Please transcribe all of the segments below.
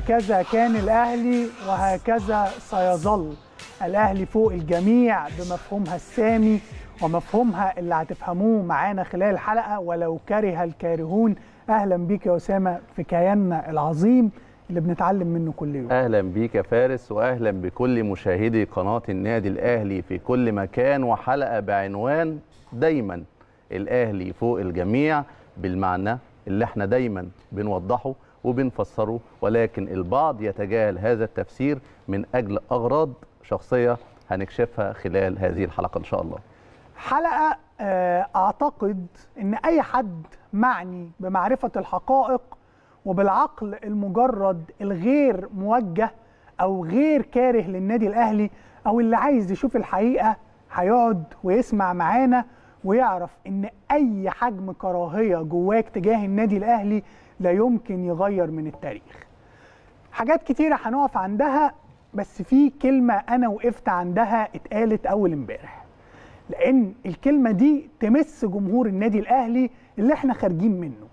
هكذا كان الأهلي وهكذا سيظل الأهلي فوق الجميع بمفهومها السامي ومفهومها اللي هتفهموه معانا خلال الحلقة ولو كره الكارهون أهلا بيك يا أسامة في كياننا العظيم اللي بنتعلم منه كل يوم أهلا بيك يا فارس وأهلا بكل مشاهدي قناة النادي الأهلي في كل مكان وحلقة بعنوان دايما الأهلي فوق الجميع بالمعنى اللي احنا دايما بنوضحه وبنفسره ولكن البعض يتجاهل هذا التفسير من أجل أغراض شخصية هنكشفها خلال هذه الحلقة إن شاء الله حلقة آه، أعتقد أن أي حد معني بمعرفة الحقائق وبالعقل المجرد الغير موجه أو غير كاره للنادي الأهلي أو اللي عايز يشوف الحقيقة هيقعد ويسمع معانا ويعرف ان اي حجم كراهيه جواك تجاه النادي الاهلي لا يمكن يغير من التاريخ حاجات كتيرة هنقف عندها بس في كلمة أنا وقفت عندها اتقالت أول امبارح لأن الكلمة دي تمس جمهور النادي الأهلي اللي احنا خارجين منه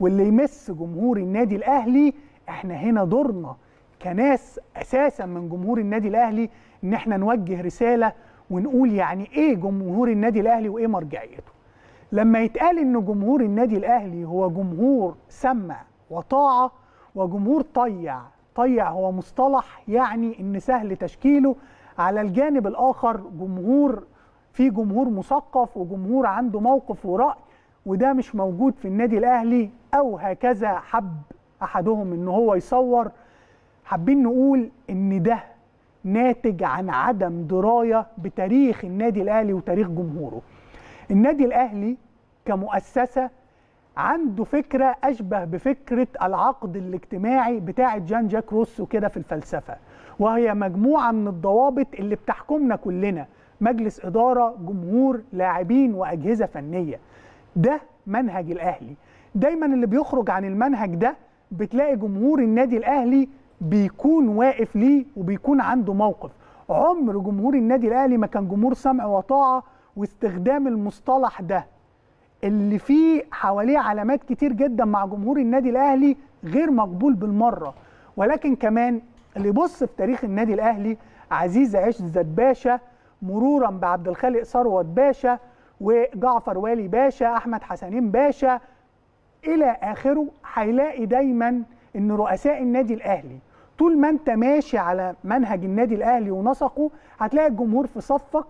واللي يمس جمهور النادي الأهلي احنا هنا دورنا كناس أساسا من جمهور النادي الأهلي إن احنا نوجه رسالة ونقول يعني إيه جمهور النادي الأهلي وإيه مرجعيته لما يتقال ان جمهور النادي الاهلي هو جمهور سمع وطاعه وجمهور طيع طيع هو مصطلح يعني ان سهل تشكيله على الجانب الاخر جمهور في جمهور مثقف وجمهور عنده موقف وراي وده مش موجود في النادي الاهلي او هكذا حب احدهم ان هو يصور حابين نقول ان ده ناتج عن عدم درايه بتاريخ النادي الاهلي وتاريخ جمهوره النادي الاهلي كمؤسسه عنده فكره اشبه بفكره العقد الاجتماعي بتاع جان جاك روسو كده في الفلسفه وهي مجموعه من الضوابط اللي بتحكمنا كلنا مجلس اداره جمهور لاعبين واجهزه فنيه ده منهج الاهلي دايما اللي بيخرج عن المنهج ده بتلاقي جمهور النادي الاهلي بيكون واقف ليه وبيكون عنده موقف عمر جمهور النادي الاهلي ما كان جمهور سمع وطاعه واستخدام المصطلح ده اللي فيه حواليه علامات كتير جدا مع جمهور النادي الاهلي غير مقبول بالمره ولكن كمان اللي يبص في تاريخ النادي الاهلي عزيز عزت باشا مرورا بعبد الخالق ثروت باشا وجعفر والي باشا احمد حسنين باشا الى اخره هيلاقي دايما ان رؤساء النادي الاهلي طول ما انت ماشي على منهج النادي الاهلي ونسقه هتلاقي الجمهور في صفك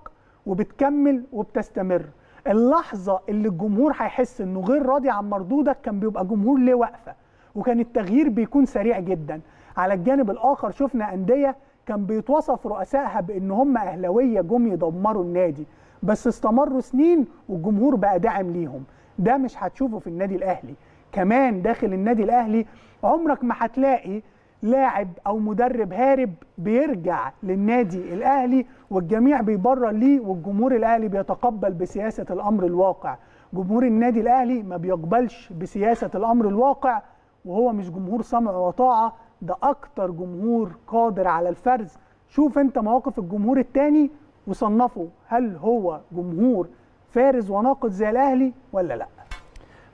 وبتكمل وبتستمر اللحظه اللي الجمهور هيحس انه غير راضي عن مردودك كان بيبقى جمهور ليه واقفه وكان التغيير بيكون سريع جدا على الجانب الاخر شفنا انديه كان بيتوصف رؤسائها بان هم اهلاويه جم يدمروا النادي بس استمروا سنين والجمهور بقى داعم ليهم ده مش هتشوفه في النادي الاهلي كمان داخل النادي الاهلي عمرك ما هتلاقي لاعب او مدرب هارب بيرجع للنادي الاهلي والجميع بيبرر ليه والجمهور الاهلي بيتقبل بسياسه الامر الواقع جمهور النادي الاهلي ما بيقبلش بسياسه الامر الواقع وهو مش جمهور سمع وطاعه ده اكتر جمهور قادر على الفرز شوف انت مواقف الجمهور الثاني وصنفه هل هو جمهور فارز وناقد زي الاهلي ولا لا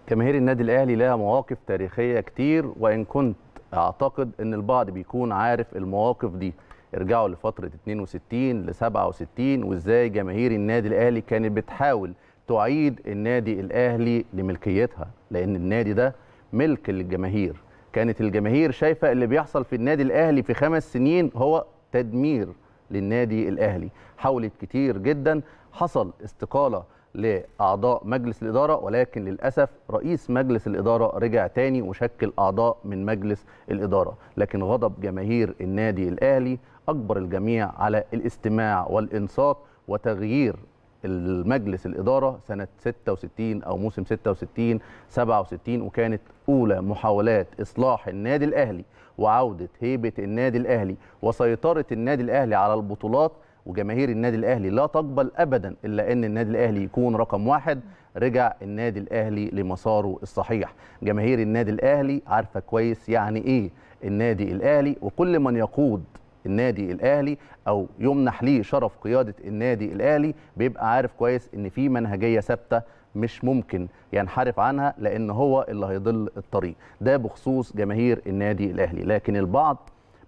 جماهير النادي الاهلي لها مواقف تاريخيه كتير وان كنت اعتقد ان البعض بيكون عارف المواقف دي ارجعوا لفتره 62 ل 67 وازاي جماهير النادي الاهلي كانت بتحاول تعيد النادي الاهلي لملكيتها لان النادي ده ملك للجماهير كانت الجماهير شايفه اللي بيحصل في النادي الاهلي في خمس سنين هو تدمير للنادي الاهلي حاولت كتير جدا حصل استقاله لاعضاء مجلس الاداره ولكن للاسف رئيس مجلس الاداره رجع تاني وشكل اعضاء من مجلس الاداره لكن غضب جماهير النادي الاهلي اجبر الجميع على الاستماع والانصات وتغيير المجلس الإدارة سنة 66 أو موسم 66 67 وكانت أولى محاولات إصلاح النادي الأهلي وعودة هيبة النادي الأهلي وسيطرة النادي الأهلي على البطولات وجماهير النادي الأهلي لا تقبل أبدا إلا أن النادي الأهلي يكون رقم واحد رجع النادي الأهلي لمساره الصحيح جماهير النادي الأهلي عارفة كويس يعني إيه النادي الأهلي وكل من يقود النادي الاهلي او يمنح ليه شرف قياده النادي الاهلي بيبقى عارف كويس ان في منهجيه ثابته مش ممكن ينحرف يعني عنها لان هو اللي هيضل الطريق ده بخصوص جماهير النادي الاهلي لكن البعض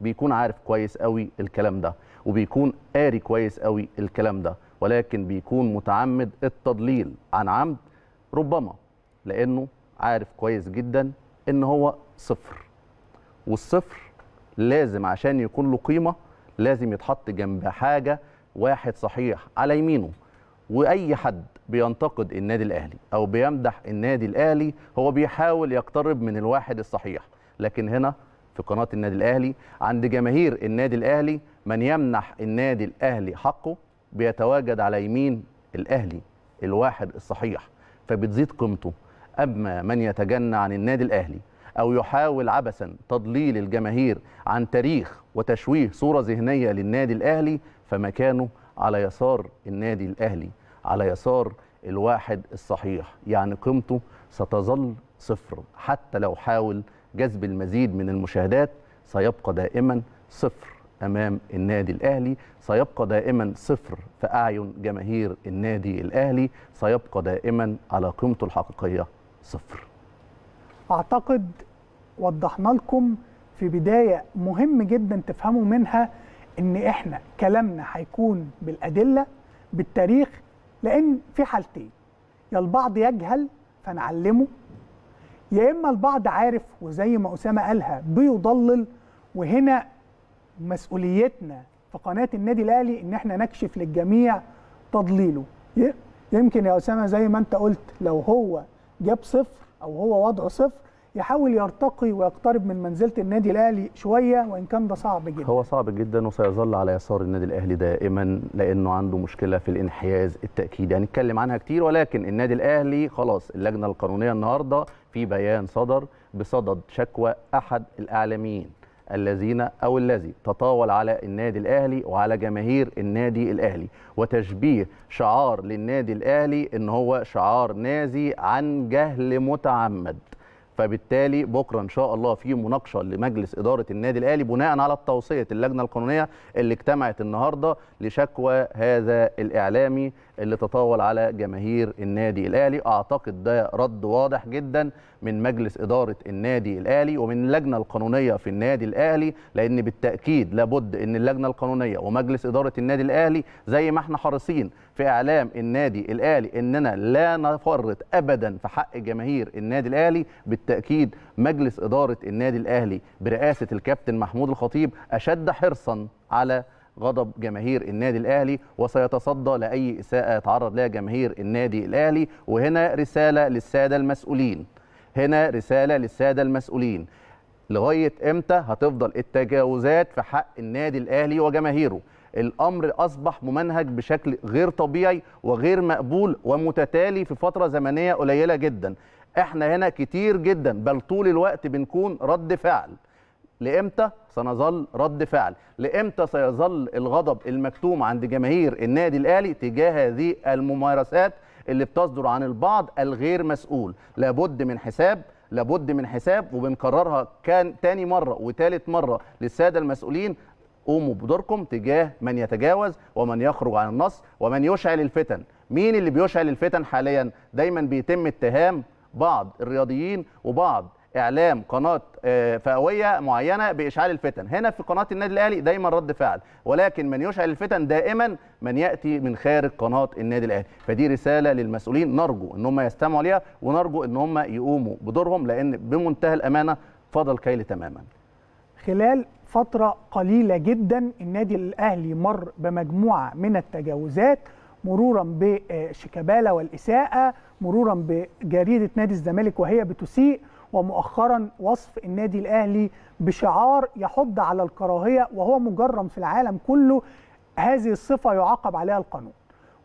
بيكون عارف كويس قوي الكلام ده وبيكون قاري كويس قوي الكلام ده ولكن بيكون متعمد التضليل عن عمد ربما لانه عارف كويس جدا ان هو صفر والصفر لازم عشان يكون له قيمه لازم يتحط جنب حاجه واحد صحيح على يمينه واي حد بينتقد النادي الاهلي او بيمدح النادي الاهلي هو بيحاول يقترب من الواحد الصحيح لكن هنا في قناه النادي الاهلي عند جماهير النادي الاهلي من يمنح النادي الاهلي حقه بيتواجد على يمين الاهلي الواحد الصحيح فبتزيد قيمته اما من يتجنى عن النادي الاهلي أو يحاول عبثا تضليل الجماهير عن تاريخ وتشويه صورة ذهنية للنادي الأهلي فمكانه على يسار النادي الأهلي على يسار الواحد الصحيح يعني قيمته ستظل صفر حتى لو حاول جذب المزيد من المشاهدات سيبقى دائما صفر امام النادي الاهلي سيبقى دائما صفر في اعين جماهير النادي الاهلي سيبقى دائما على قيمته الحقيقيه صفر اعتقد وضحنا لكم في بدايه مهم جدا تفهموا منها ان احنا كلامنا هيكون بالادله بالتاريخ لان في حالتين يا البعض يجهل فنعلمه يا اما البعض عارف وزي ما اسامه قالها بيضلل وهنا مسؤوليتنا في قناه النادي الاهلي ان احنا نكشف للجميع تضليله يمكن يا اسامه زي ما انت قلت لو هو جاب صفر او هو وضعه صفر يحاول يرتقي ويقترب من منزله النادي الاهلي شويه وان كان ده صعب جدا هو صعب جدا وسيظل على يسار النادي الاهلي دائما لانه عنده مشكله في الانحياز التاكيد هنتكلم عنها كتير ولكن النادي الاهلي خلاص اللجنه القانونيه النهارده في بيان صدر بصدد شكوى احد الاعلاميين الذين أو الذي تطاول على النادي الأهلي وعلى جماهير النادي الأهلي وتشبيه شعار للنادي الأهلي إن هو شعار نازي عن جهل متعمد فبالتالي بكره ان شاء الله في مناقشه لمجلس اداره النادي الاهلي بناء على التوصيه اللجنه القانونيه اللي اجتمعت النهارده لشكوى هذا الاعلامي اللي تطاول على جماهير النادي الاهلي اعتقد ده رد واضح جدا من مجلس اداره النادي الاهلي ومن اللجنه القانونيه في النادي الاهلي لان بالتاكيد لابد ان اللجنه القانونيه ومجلس اداره النادي الاهلي زي ما احنا حريصين في اعلام النادي الاهلي اننا لا نفرط ابدا في حق جماهير النادي الاهلي بالتأكيد بالتاكيد مجلس اداره النادي الاهلي برئاسه الكابتن محمود الخطيب اشد حرصا على غضب جماهير النادي الاهلي وسيتصدى لاي اساءه يتعرض لها جماهير النادي الاهلي وهنا رساله للساده المسؤولين هنا رساله للساده المسؤولين لغايه امتى هتفضل التجاوزات في حق النادي الاهلي وجماهيره الامر اصبح ممنهج بشكل غير طبيعي وغير مقبول ومتتالي في فتره زمنيه قليله جدا احنا هنا كتير جدا بل طول الوقت بنكون رد فعل لامتى سنظل رد فعل لامتى سيظل الغضب المكتوم عند جماهير النادي الاهلي تجاه هذه الممارسات اللي بتصدر عن البعض الغير مسؤول لابد من حساب لابد من حساب وبنكررها كان تاني مرة وتالت مرة للسادة المسؤولين قوموا بدوركم تجاه من يتجاوز ومن يخرج عن النص ومن يشعل الفتن مين اللي بيشعل الفتن حاليا دايما بيتم اتهام بعض الرياضيين وبعض اعلام قناه آه، فئويه معينه باشعال الفتن هنا في قناه النادي الاهلي دايما رد فعل ولكن من يشعل الفتن دائما من ياتي من خارج قناه النادي الاهلي فدي رساله للمسؤولين نرجو ان هم يستمعوا ليها ونرجو ان هم يقوموا بدورهم لان بمنتهى الامانه فضل كيل تماما خلال فتره قليله جدا النادي الاهلي مر بمجموعه من التجاوزات مرورا بشيكابالا آه، والإساءة مرورا بجريدة نادي الزمالك وهي بتسيء ومؤخرا وصف النادي الأهلي بشعار يحض على الكراهية وهو مجرم في العالم كله هذه الصفة يعاقب عليها القانون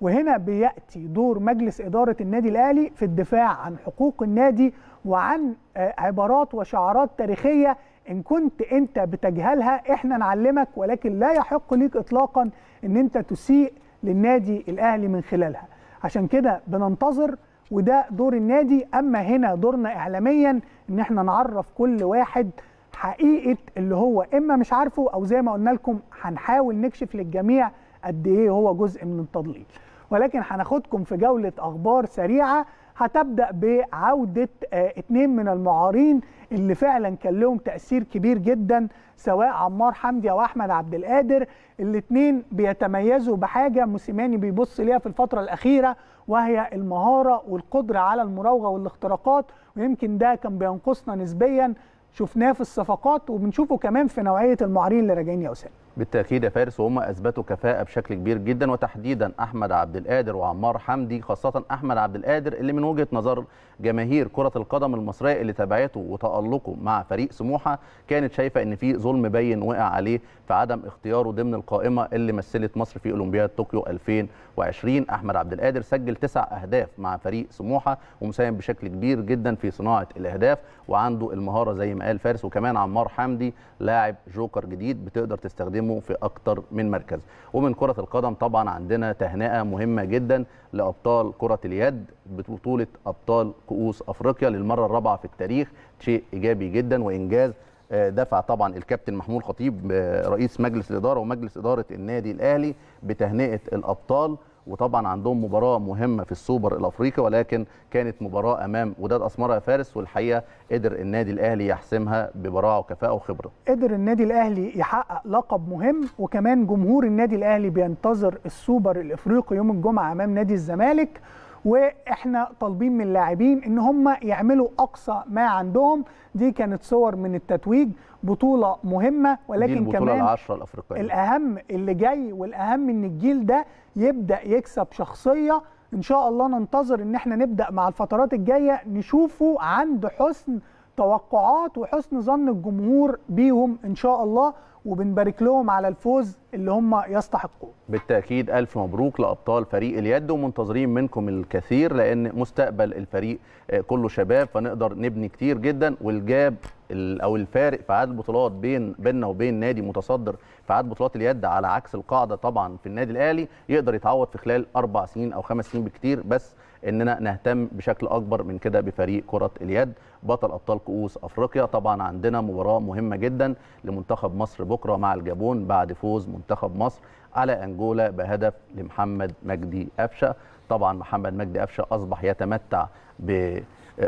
وهنا بياتي دور مجلس اداره النادي الاهلي في الدفاع عن حقوق النادي وعن آه، عبارات وشعارات تاريخيه ان كنت انت بتجهلها احنا نعلمك ولكن لا يحق ليك اطلاقا ان انت تسيء للنادي الاهلي من خلالها عشان كده بننتظر وده دور النادي اما هنا دورنا اعلاميا ان احنا نعرف كل واحد حقيقه اللي هو اما مش عارفه او زي ما قلنا لكم هنحاول نكشف للجميع قد ايه هو جزء من التضليل ولكن هناخدكم في جوله اخبار سريعه هتبدا بعوده اثنين آه، من المعارين اللي فعلا كان لهم تاثير كبير جدا سواء عمار حمدي او احمد عبد القادر الاثنين بيتميزوا بحاجه موسيماني بيبص ليها في الفتره الاخيره وهي المهاره والقدره على المراوغه والاختراقات ويمكن ده كان بينقصنا نسبيا شفناه في الصفقات وبنشوفه كمان في نوعيه المعارين اللي راجعين يا اسامه بالتاكيد يا فارس وهم اثبتوا كفاءه بشكل كبير جدا وتحديدا احمد عبد القادر وعمار حمدي خاصه احمد عبد القادر اللي من وجهه نظر جماهير كره القدم المصريه اللي تابعته وتالقه مع فريق سموحه كانت شايفه ان في ظلم بين وقع عليه في عدم اختياره ضمن القائمه اللي مثلت مصر في اولمبياد طوكيو 2020 احمد عبد القادر سجل تسع اهداف مع فريق سموحه ومساهم بشكل كبير جدا في صناعه الاهداف وعنده المهاره زي ما قال فارس وكمان عمار حمدي لاعب جوكر جديد بتقدر تستخدمه يقدموا في اكتر من مركز ومن كره القدم طبعا عندنا تهنئه مهمه جدا لابطال كره اليد ببطوله ابطال كؤوس افريقيا للمره الرابعه في التاريخ شيء ايجابي جدا وانجاز آه، دفع طبعا الكابتن محمود خطيب آه، رئيس مجلس الاداره ومجلس اداره النادي الاهلي بتهنئه الابطال وطبعا عندهم مباراه مهمه في السوبر الافريقي ولكن كانت مباراه امام وداد اسمره يا فارس والحقيقه قدر النادي الاهلي يحسمها ببراعه وكفاءه وخبره. قدر النادي الاهلي يحقق لقب مهم وكمان جمهور النادي الاهلي بينتظر السوبر الافريقي يوم الجمعه امام نادي الزمالك واحنا طالبين من اللاعبين ان هم يعملوا اقصى ما عندهم دي كانت صور من التتويج بطوله مهمه ولكن البطولة كمان العشرة الافريقيه الاهم اللي جاي والاهم ان الجيل ده يبدا يكسب شخصيه ان شاء الله ننتظر ان احنا نبدا مع الفترات الجايه نشوفه عند حسن توقعات وحسن ظن الجمهور بيهم ان شاء الله وبنبارك لهم على الفوز اللي هم يستحقوه بالتاكيد الف مبروك لابطال فريق اليد ومنتظرين منكم الكثير لان مستقبل الفريق آه، كله شباب فنقدر نبني كتير جدا والجاب او الفارق في عدد البطولات بين بيننا وبين نادي متصدر في عدد بطولات اليد على عكس القاعده طبعا في النادي الاهلي يقدر يتعوض في خلال اربع سنين او خمس سنين بكتير بس اننا نهتم بشكل اكبر من كده بفريق كره اليد بطل ابطال كؤوس افريقيا طبعا عندنا مباراه مهمه جدا لمنتخب مصر بكره مع الجابون بعد فوز منتخب مصر على انجولا بهدف لمحمد مجدي قفشه طبعا محمد مجدي قفشه اصبح يتمتع ب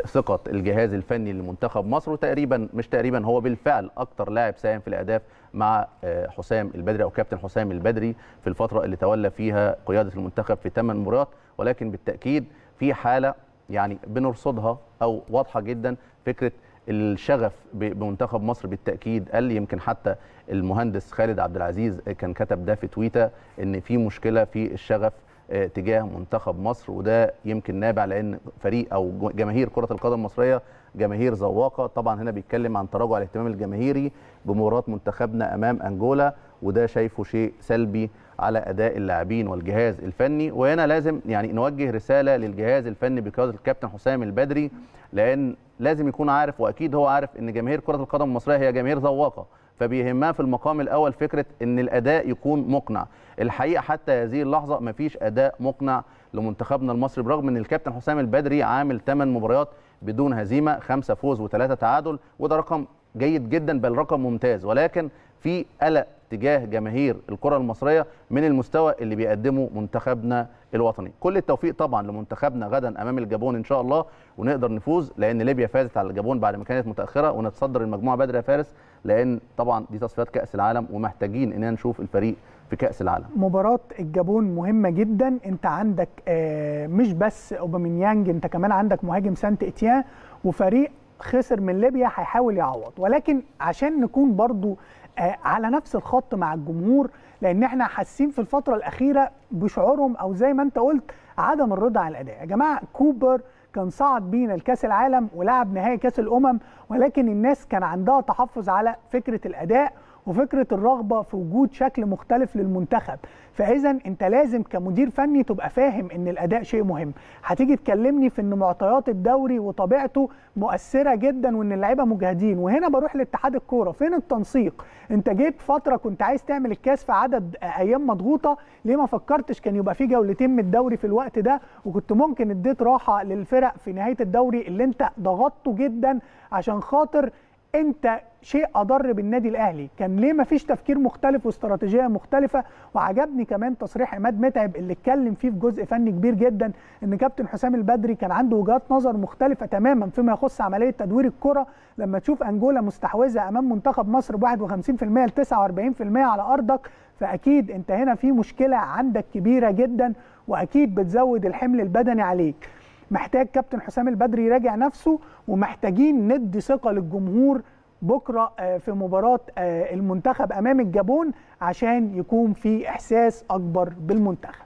ثقه الجهاز الفني لمنتخب مصر وتقريبا مش تقريبا هو بالفعل اكتر لاعب ساهم في الاهداف مع آه، حسام البدري او كابتن حسام البدري في الفتره اللي تولى فيها قياده المنتخب في 8 مباريات ولكن بالتاكيد في حاله يعني بنرصدها او واضحه جدا فكره الشغف بمنتخب مصر بالتاكيد قال يمكن حتى المهندس خالد عبد العزيز كان كتب ده في تويتر ان في مشكله في الشغف آه، تجاه منتخب مصر وده يمكن نابع لان فريق او جماهير كره القدم المصريه جماهير ذواقه طبعا هنا بيتكلم عن تراجع الاهتمام الجماهيري بمباراه منتخبنا امام انجولا وده شايفه شيء سلبي على اداء اللاعبين والجهاز الفني وهنا لازم يعني نوجه رساله للجهاز الفني بقياده الكابتن حسام البدري لان لازم يكون عارف واكيد هو عارف ان جماهير كره القدم المصريه هي جماهير ذواقه فبيهمها في المقام الاول فكره ان الاداء يكون مقنع الحقيقه حتى هذه اللحظه مفيش اداء مقنع لمنتخبنا المصري برغم ان الكابتن حسام البدري عامل 8 مباريات بدون هزيمه 5 فوز و3 تعادل وده رقم جيد جدا بل رقم ممتاز ولكن في قلق تجاه جماهير الكره المصريه من المستوى اللي بيقدمه منتخبنا الوطني كل التوفيق طبعا لمنتخبنا غدا امام الجابون ان شاء الله ونقدر نفوز لان ليبيا فازت على الجابون بعد ما كانت متاخره ونتصدر المجموعه بدري يا فارس لان طبعا دي تصفيات كاس العالم ومحتاجين اننا نشوف الفريق في كاس العالم مباراه الجابون مهمه جدا انت عندك آه، مش بس اوباميانج انت كمان عندك مهاجم سانت اتيان وفريق خسر من ليبيا هيحاول يعوض ولكن عشان نكون برضو آه، على نفس الخط مع الجمهور لان احنا حاسين في الفتره الاخيره بشعورهم او زي ما انت قلت عدم الرضا على الاداء يا جماعه كوبر كان صعد بينا لكاس العالم ولعب نهائي كاس الامم ولكن الناس كان عندها تحفظ على فكره الاداء وفكره الرغبه في وجود شكل مختلف للمنتخب فاذا انت لازم كمدير فني تبقى فاهم ان الاداء شيء مهم هتيجي تكلمني في ان معطيات الدوري وطبيعته مؤثره جدا وان اللعيبه مجهدين وهنا بروح لاتحاد الكوره فين التنسيق انت جيت فتره كنت عايز تعمل الكاس في عدد ايام مضغوطه ليه ما فكرتش كان يبقى في جولتين من الدوري في الوقت ده وكنت ممكن اديت راحه للفرق في نهايه الدوري اللي انت ضغطته جدا عشان خاطر انت شيء اضر بالنادي الاهلي كان ليه ما فيش تفكير مختلف واستراتيجيه مختلفه وعجبني كمان تصريح عماد متعب اللي اتكلم فيه في جزء فني كبير جدا ان كابتن حسام البدري كان عنده وجهات نظر مختلفه تماما فيما يخص عمليه تدوير الكره لما تشوف انجولا مستحوذه امام منتخب مصر ب 51% ل 49% على ارضك فاكيد انت هنا في مشكله عندك كبيره جدا واكيد بتزود الحمل البدني عليك محتاج كابتن حسام البدري يراجع نفسه ومحتاجين ندي ثقه للجمهور بكره آه، في مباراه آه، المنتخب امام الجابون عشان يكون في احساس اكبر بالمنتخب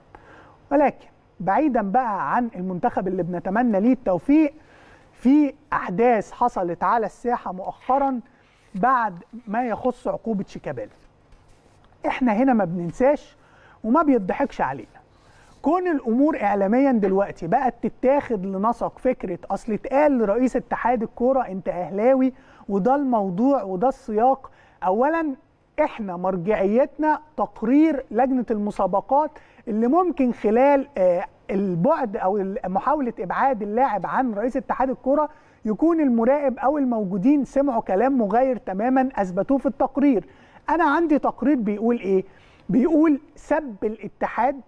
ولكن بعيدا بقى عن المنتخب اللي بنتمنى ليه التوفيق في احداث حصلت على الساحه مؤخرا بعد ما يخص عقوبه شيكابالا احنا هنا ما بننساش وما بيضحكش عليه كون الامور اعلاميا دلوقتي بقت تتاخد لنسق فكره اصل اتقال لرئيس اتحاد الكوره انت اهلاوي وده الموضوع وده السياق اولا احنا مرجعيتنا تقرير لجنه المسابقات اللي ممكن خلال آه، البعد او محاوله ابعاد اللاعب عن رئيس اتحاد الكوره يكون المراقب او الموجودين سمعوا كلام مغاير تماما اثبتوه في التقرير انا عندي تقرير بيقول ايه بيقول سب الاتحاد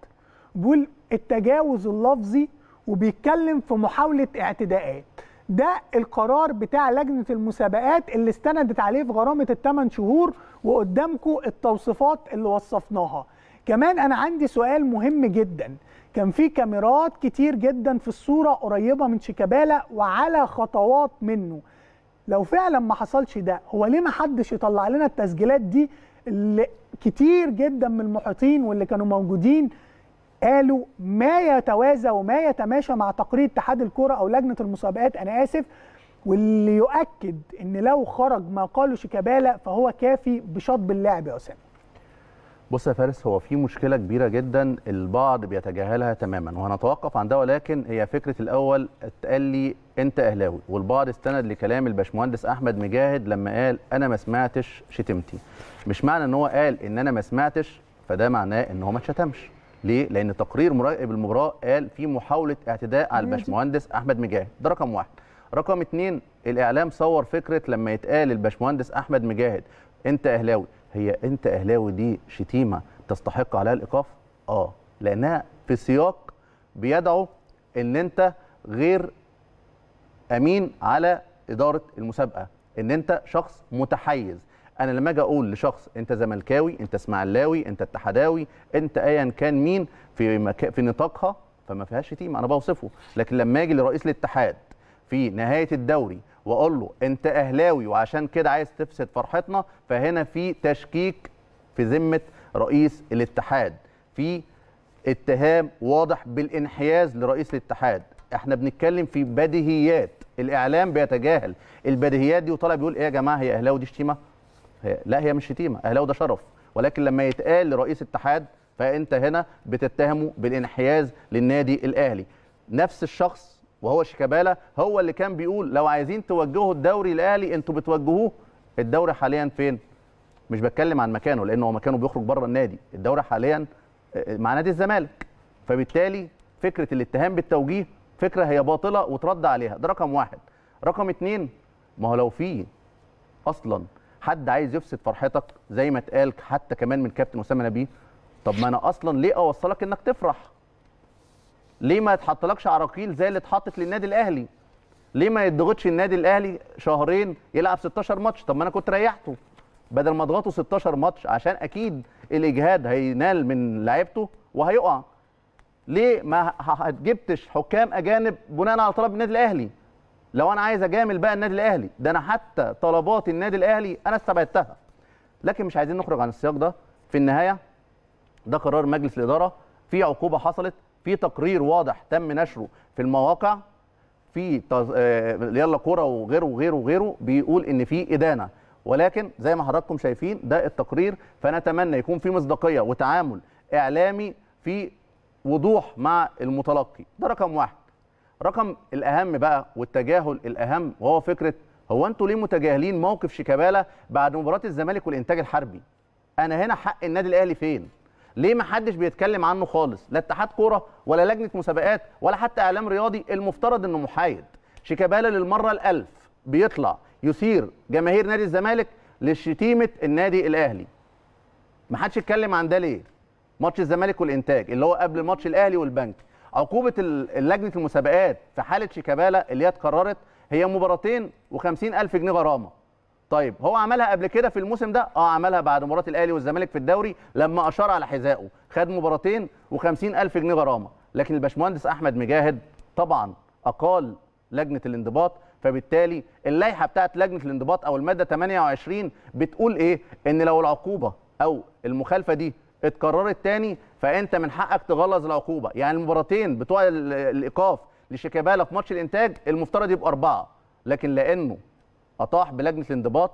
بيقول التجاوز اللفظي وبيتكلم في محاوله اعتداءات ده القرار بتاع لجنه المسابقات اللي استندت عليه في غرامه الثمان شهور وقدامكم التوصيفات اللي وصفناها كمان انا عندي سؤال مهم جدا كان في كاميرات كتير جدا في الصوره قريبه من شيكابالا وعلى خطوات منه لو فعلا ما حصلش ده هو ليه ما حدش يطلع لنا التسجيلات دي اللي كتير جدا من المحيطين واللي كانوا موجودين قالوا ما يتوازى وما يتماشى مع تقرير اتحاد الكرة أو لجنة المسابقات أنا آسف واللي يؤكد ان لو خرج ما قاله شيكابالا فهو كافي بشطب اللعب يا اسامه بص يا فارس هو في مشكله كبيره جدا البعض بيتجاهلها تماما وهنتوقف عندها ولكن هي فكره الاول اتقال لي انت اهلاوي والبعض استند لكلام الباشمهندس احمد مجاهد لما قال انا ما سمعتش شتمتي مش معنى ان هو قال ان انا ما سمعتش فده معناه ان هو ما اتشتمش ليه؟ لأن تقرير مراقب المباراة قال في محاولة اعتداء على الباشمهندس أحمد مجاهد، ده رقم واحد. رقم اتنين الإعلام صور فكرة لما يتقال الباشمهندس أحمد مجاهد أنت أهلاوي، هي أنت أهلاوي دي شتيمة تستحق عليها الإيقاف؟ آه، لأنها في سياق بيدعو إن أنت غير أمين على إدارة المسابقة، إن أنت شخص متحيز، انا لما اجي اقول لشخص انت زملكاوي انت اسماعيلاوي انت اتحداوي انت ايا كان مين في مك... في نطاقها فما فيهاش شتيمه انا بوصفه لكن لما اجي لرئيس الاتحاد في نهايه الدوري واقول له انت اهلاوي وعشان كده عايز تفسد فرحتنا فهنا في تشكيك في ذمه رئيس الاتحاد في اتهام واضح بالانحياز لرئيس الاتحاد احنا بنتكلم في بديهيات الاعلام بيتجاهل البديهيات دي وطالع بيقول ايه يا جماعه هي اهلاوي دي شتيمه هي لا هي مش شتيمه اهلاوي ده شرف ولكن لما يتقال لرئيس اتحاد فانت هنا بتتهمه بالانحياز للنادي الاهلي نفس الشخص وهو شيكابالا هو اللي كان بيقول لو عايزين توجهوا الدوري الاهلي انتوا بتوجهوه الدوري حاليا فين مش بتكلم عن مكانه لان هو مكانه بيخرج بره النادي الدوري حاليا آه، مع نادي الزمالك فبالتالي فكره الاتهام بالتوجيه فكره هي باطله وترد عليها ده رقم واحد رقم اتنين ما هو لو في اصلا حد عايز يفسد فرحتك زي ما اتقال حتى كمان من كابتن اسامه نبيه طب ما انا اصلا ليه اوصلك انك تفرح ليه ما يتحطلكش عراقيل زي اللي اتحطت للنادي الاهلي ليه ما يضغطش النادي الاهلي شهرين يلعب 16 ماتش طب ما انا كنت ريحته بدل ما اضغطه 16 ماتش عشان اكيد الاجهاد هينال من لعيبته وهيقع ليه ما جبتش حكام اجانب بناء على طلب النادي الاهلي لو انا عايز اجامل بقى النادي الاهلي ده انا حتى طلبات النادي الاهلي انا استبعدتها لكن مش عايزين نخرج عن السياق ده في النهايه ده قرار مجلس الاداره في عقوبه حصلت في تقرير واضح تم نشره في المواقع في تز... آه، يلا كوره وغيره وغيره وغيره بيقول ان في ادانه ولكن زي ما حضراتكم شايفين ده التقرير فنتمنى يكون في مصداقيه وتعامل اعلامي في وضوح مع المتلقي ده رقم واحد رقم الاهم بقى والتجاهل الاهم وهو فكره هو انتوا ليه متجاهلين موقف شيكابالا بعد مباراه الزمالك والانتاج الحربي انا هنا حق النادي الاهلي فين ليه ما حدش بيتكلم عنه خالص لا اتحاد كوره ولا لجنه مسابقات ولا حتى اعلام رياضي المفترض انه محايد شيكابالا للمره الالف بيطلع يثير جماهير نادي الزمالك لشتيمه النادي الاهلي ما حدش يتكلم عن ده ليه ماتش الزمالك والانتاج اللي هو قبل ماتش الاهلي والبنك عقوبه لجنه المسابقات في حاله شيكابالا اللي هي اتقررت هي مباراتين و 50000 الف جنيه غرامه طيب هو عملها قبل كده في الموسم ده اه عملها بعد مباراه الاهلي والزمالك في الدوري لما اشار على حذائه خد مباراتين و 50000 الف جنيه غرامه لكن الباشمهندس احمد مجاهد طبعا اقال لجنه الانضباط فبالتالي اللائحه بتاعه لجنه الانضباط او الماده 28 بتقول ايه ان لو العقوبه او المخالفه دي اتكررت تاني فانت من حقك تغلظ العقوبه يعني المباراتين بتوع الايقاف لشيكابالا في ماتش الانتاج المفترض يبقى اربعه لكن لانه اطاح بلجنه الانضباط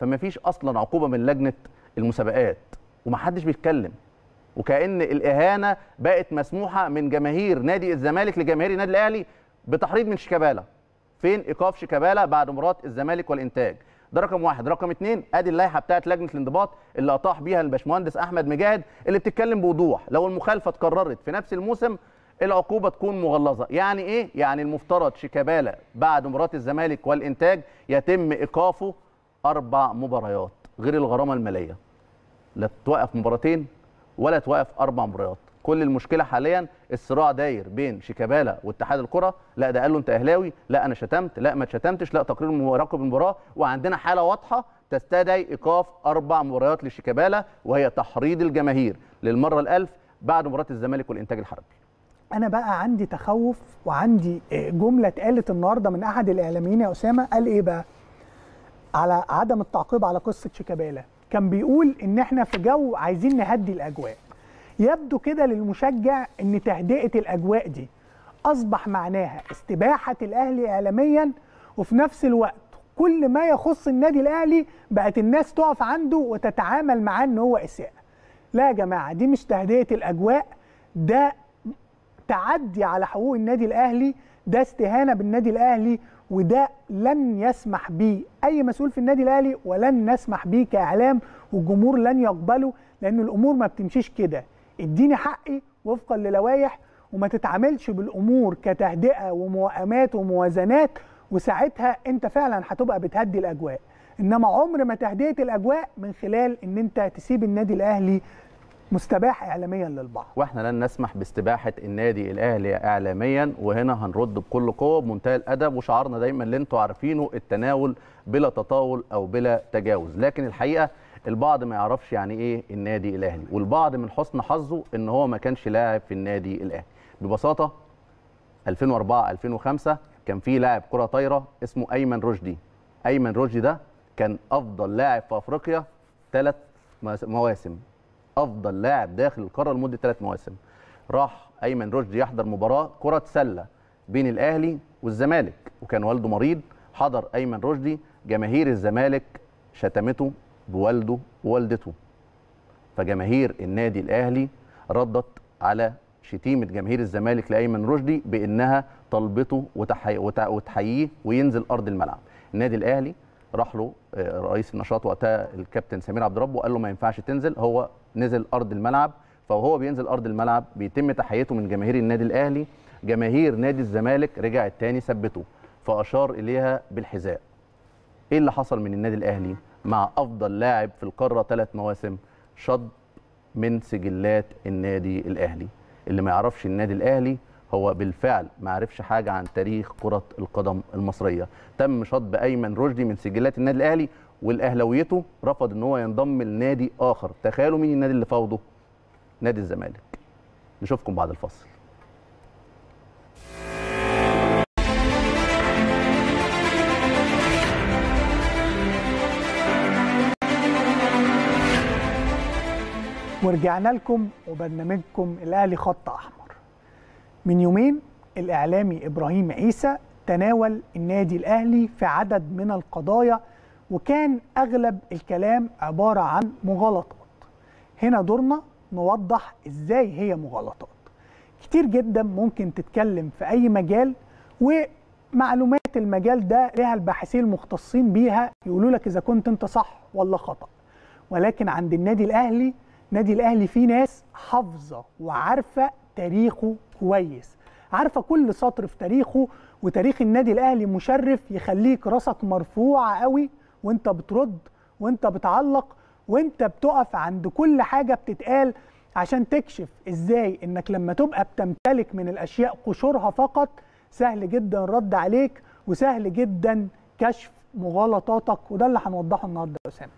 فما فيش اصلا عقوبه من لجنه المسابقات ومحدش بيتكلم وكان الاهانه بقت مسموحه من جماهير نادي الزمالك لجماهير النادي الاهلي بتحريض من شيكابالا فين ايقاف شيكابالا بعد مباراه الزمالك والانتاج ده رقم واحد رقم اثنين ادي اللائحه بتاعت لجنه الانضباط اللي اطاح بيها الباشمهندس احمد مجاهد اللي بتتكلم بوضوح لو المخالفه اتكررت في نفس الموسم العقوبه تكون مغلظه يعني ايه يعني المفترض شيكابالا بعد مباراه الزمالك والانتاج يتم ايقافه اربع مباريات غير الغرامه الماليه لا توقف مباراتين ولا توقف اربع مباريات كل المشكله حاليا الصراع داير بين شيكابالا واتحاد الكره لا ده قال له انت اهلاوي لا انا شتمت لا ما شتمتش لا تقرير مراقب المباراه وعندنا حاله واضحه تستدعي ايقاف اربع مباريات لشيكابالا وهي تحريض الجماهير للمره الالف بعد مباراه الزمالك والانتاج الحربي انا بقى عندي تخوف وعندي آه، جمله اتقالت النهارده من احد الاعلاميين يا اسامه قال ايه بقى على عدم التعقيب على قصه شيكابالا كان بيقول ان احنا في جو عايزين نهدي الاجواء يبدو كده للمشجع ان تهدئه الاجواء دي اصبح معناها استباحه الاهلي اعلاميا وفي نفس الوقت كل ما يخص النادي الاهلي بقت الناس تقف عنده وتتعامل معاه ان هو اساءه لا يا جماعه دي مش تهدئه الاجواء ده تعدي على حقوق النادي الاهلي ده استهانه بالنادي الاهلي وده لن يسمح به اي مسؤول في النادي الاهلي ولن نسمح به كاعلام والجمهور لن يقبله لان الامور ما بتمشيش كده اديني حقي وفقا للوائح وما تتعاملش بالامور كتهدئه وموائمات وموازنات وساعتها انت فعلا هتبقى بتهدي الاجواء انما عمر ما تهدئه الاجواء من خلال ان انت تسيب النادي الاهلي مستباح اعلاميا للبعض واحنا لن نسمح باستباحه النادي الاهلي اعلاميا وهنا هنرد بكل قوه بمنتهى الادب وشعارنا دايما اللي انتم عارفينه التناول بلا تطاول او بلا تجاوز لكن الحقيقه البعض ما يعرفش يعني ايه النادي الاهلي والبعض من حسن حظه ان هو ما كانش لاعب في النادي الاهلي ببساطه 2004 2005 كان في لاعب كره طايره اسمه ايمن رشدي ايمن رشدي ده كان افضل لاعب في افريقيا ثلاث مواسم افضل لاعب داخل القاره لمده ثلاث مواسم راح ايمن رشدي يحضر مباراه كره سله بين الاهلي والزمالك وكان والده مريض حضر ايمن رشدي جماهير الزمالك شتمته بوالده ووالدته فجماهير النادي الاهلي ردت على شتيمه جماهير الزمالك لايمن رشدي بانها طلبته وتحييه وينزل ارض الملعب النادي الاهلي راح له آه، رئيس النشاط وقتها الكابتن سمير عبد ربه وقال له ما ينفعش تنزل هو نزل ارض الملعب فهو بينزل ارض الملعب بيتم تحيته من جماهير النادي الاهلي جماهير نادي الزمالك رجعت تاني ثبته فاشار اليها بالحذاء ايه اللي حصل من النادي الاهلي مع افضل لاعب في القاره ثلاث مواسم شد من سجلات النادي الاهلي اللي ما يعرفش النادي الاهلي هو بالفعل ما عرفش حاجه عن تاريخ كره القدم المصريه تم شطب ايمن رشدي من سجلات النادي الاهلي والاهلاويته رفض ان هو ينضم لنادي اخر تخيلوا مين النادي اللي فاوضه نادي الزمالك نشوفكم بعد الفصل ورجعنا لكم وبرنامجكم الاهلي خط احمر من يومين الاعلامي ابراهيم عيسى تناول النادي الاهلي في عدد من القضايا وكان اغلب الكلام عباره عن مغالطات هنا دورنا نوضح ازاي هي مغالطات كتير جدا ممكن تتكلم في اي مجال ومعلومات المجال ده ليها الباحثين المختصين بيها يقولوا لك اذا كنت انت صح ولا خطا ولكن عند النادي الاهلي نادي الاهلي فيه ناس حافظه وعارفه تاريخه كويس عارفه كل سطر في تاريخه وتاريخ النادي الاهلي مشرف يخليك راسك مرفوعه قوي وانت بترد وانت بتعلق وانت بتقف عند كل حاجه بتتقال عشان تكشف ازاي انك لما تبقى بتمتلك من الاشياء قشورها فقط سهل جدا الرد عليك وسهل جدا كشف مغالطاتك وده اللي هنوضحه النهارده يا اسامه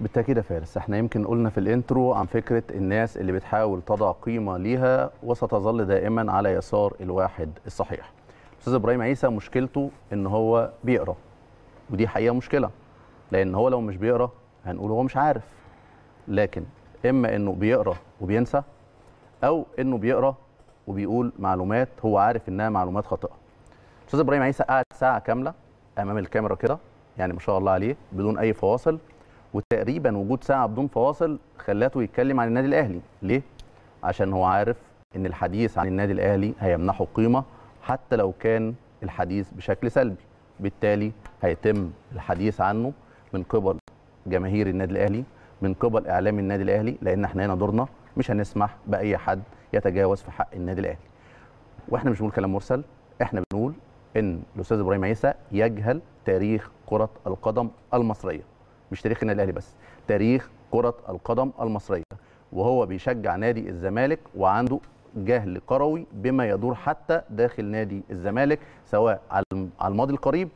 بالتاكيد يا فارس احنا يمكن قلنا في الانترو عن فكره الناس اللي بتحاول تضع قيمه ليها وستظل دائما على يسار الواحد الصحيح الاستاذ ابراهيم عيسى مشكلته ان هو بيقرا ودي حقيقه مشكله لان هو لو مش بيقرا هنقول هو مش عارف لكن اما انه بيقرا وبينسى او انه بيقرا وبيقول معلومات هو عارف انها معلومات خاطئه الاستاذ ابراهيم عيسى قعد ساعه كامله امام الكاميرا كده يعني ما شاء الله عليه بدون اي فواصل وتقريبا وجود ساعه بدون فواصل خلاته يتكلم عن النادي الاهلي ليه عشان هو عارف ان الحديث عن النادي الاهلي هيمنحه قيمه حتى لو كان الحديث بشكل سلبي بالتالي هيتم الحديث عنه من قبل جماهير النادي الاهلي من قبل اعلام النادي الاهلي لان احنا هنا دورنا مش هنسمح باي حد يتجاوز في حق النادي الاهلي واحنا مش بنقول كلام مرسل احنا بنقول ان الاستاذ ابراهيم عيسى يجهل تاريخ كره القدم المصريه مش تاريخ النادي الاهلي بس تاريخ كره القدم المصريه وهو بيشجع نادي الزمالك وعنده جهل كروي بما يدور حتى داخل نادي الزمالك سواء على الماضي القريب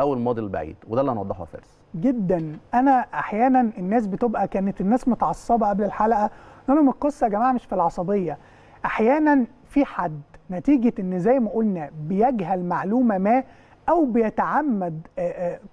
او الماضي البعيد وده اللي هنوضحه يا فارس جدا انا احيانا الناس بتبقى كانت الناس متعصبه قبل الحلقه نقول لهم القصه يا جماعه مش في العصبيه احيانا في حد نتيجه ان زي ما قلنا بيجهل معلومه ما او بيتعمد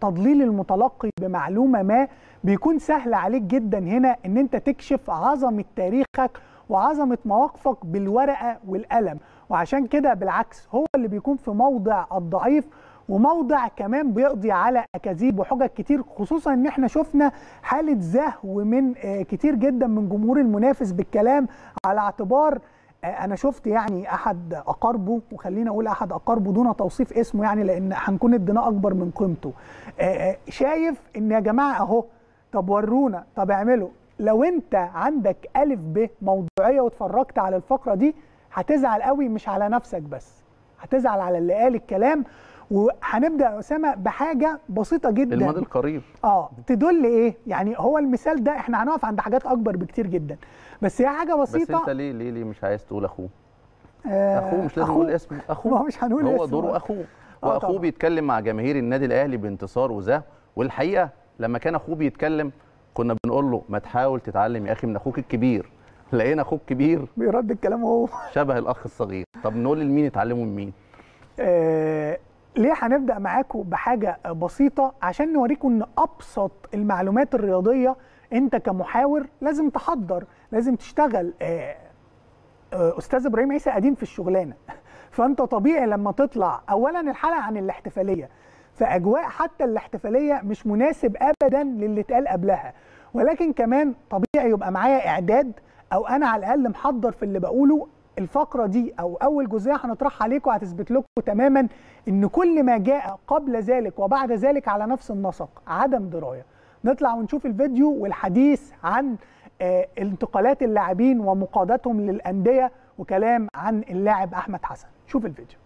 تضليل المتلقي بمعلومه ما بيكون سهل عليك جدا هنا ان انت تكشف عظمه تاريخك وعظمه مواقفك بالورقه والقلم وعشان كده بالعكس هو اللي بيكون في موضع الضعيف وموضع كمان بيقضي على اكاذيب وحجج كتير خصوصا ان احنا شفنا حاله زهو من كتير جدا من جمهور المنافس بالكلام على اعتبار انا شفت يعني احد اقاربه وخلينا اقول احد اقاربه دون توصيف اسمه يعني لان هنكون اديناه اكبر من قيمته آه، آه، شايف ان يا جماعه اهو طب ورونا طب اعملوا لو انت عندك الف ب موضوعيه واتفرجت على الفقره دي هتزعل قوي مش على نفسك بس هتزعل على اللي قال الكلام وهنبدا يا اسامه بحاجه بسيطه جدا الماضي القريب اه تدل ايه يعني هو المثال ده احنا هنقف عند حاجات اكبر بكتير جدا بس هي حاجه بسيطه بس انت ليه ليه ليه مش عايز تقول اخوه آه اخوه مش لازم نقول اسمه اخوه هو مش هنقول هو دوره اخوه آه، واخوه بيتكلم مع جماهير النادي الاهلي بانتصار وزهو والحقيقه لما كان اخوه بيتكلم كنا بنقول له ما تحاول تتعلم يا اخي من اخوك الكبير لقينا اخوك كبير بيرد الكلام هو شبه الاخ الصغير طب نقول لمين يتعلموا من مين آه، ليه هنبدا معاكم بحاجه بسيطه عشان نوريكم ان ابسط المعلومات الرياضيه انت كمحاور لازم تحضر لازم تشتغل آه، آه، استاذ ابراهيم عيسى قديم في الشغلانه فانت طبيعي لما تطلع اولا الحلقه عن الاحتفاليه فاجواء حتى الاحتفاليه مش مناسب ابدا للي اتقال قبلها ولكن كمان طبيعي يبقى معايا اعداد او انا على الاقل محضر في اللي بقوله الفقره دي او اول جزئيه هنطرحها عليكم هتثبت لكم تماما ان كل ما جاء قبل ذلك وبعد ذلك على نفس النسق عدم درايه نطلع ونشوف الفيديو والحديث عن آه، انتقالات اللاعبين ومقاداتهم للانديه وكلام عن اللاعب احمد حسن شوف الفيديو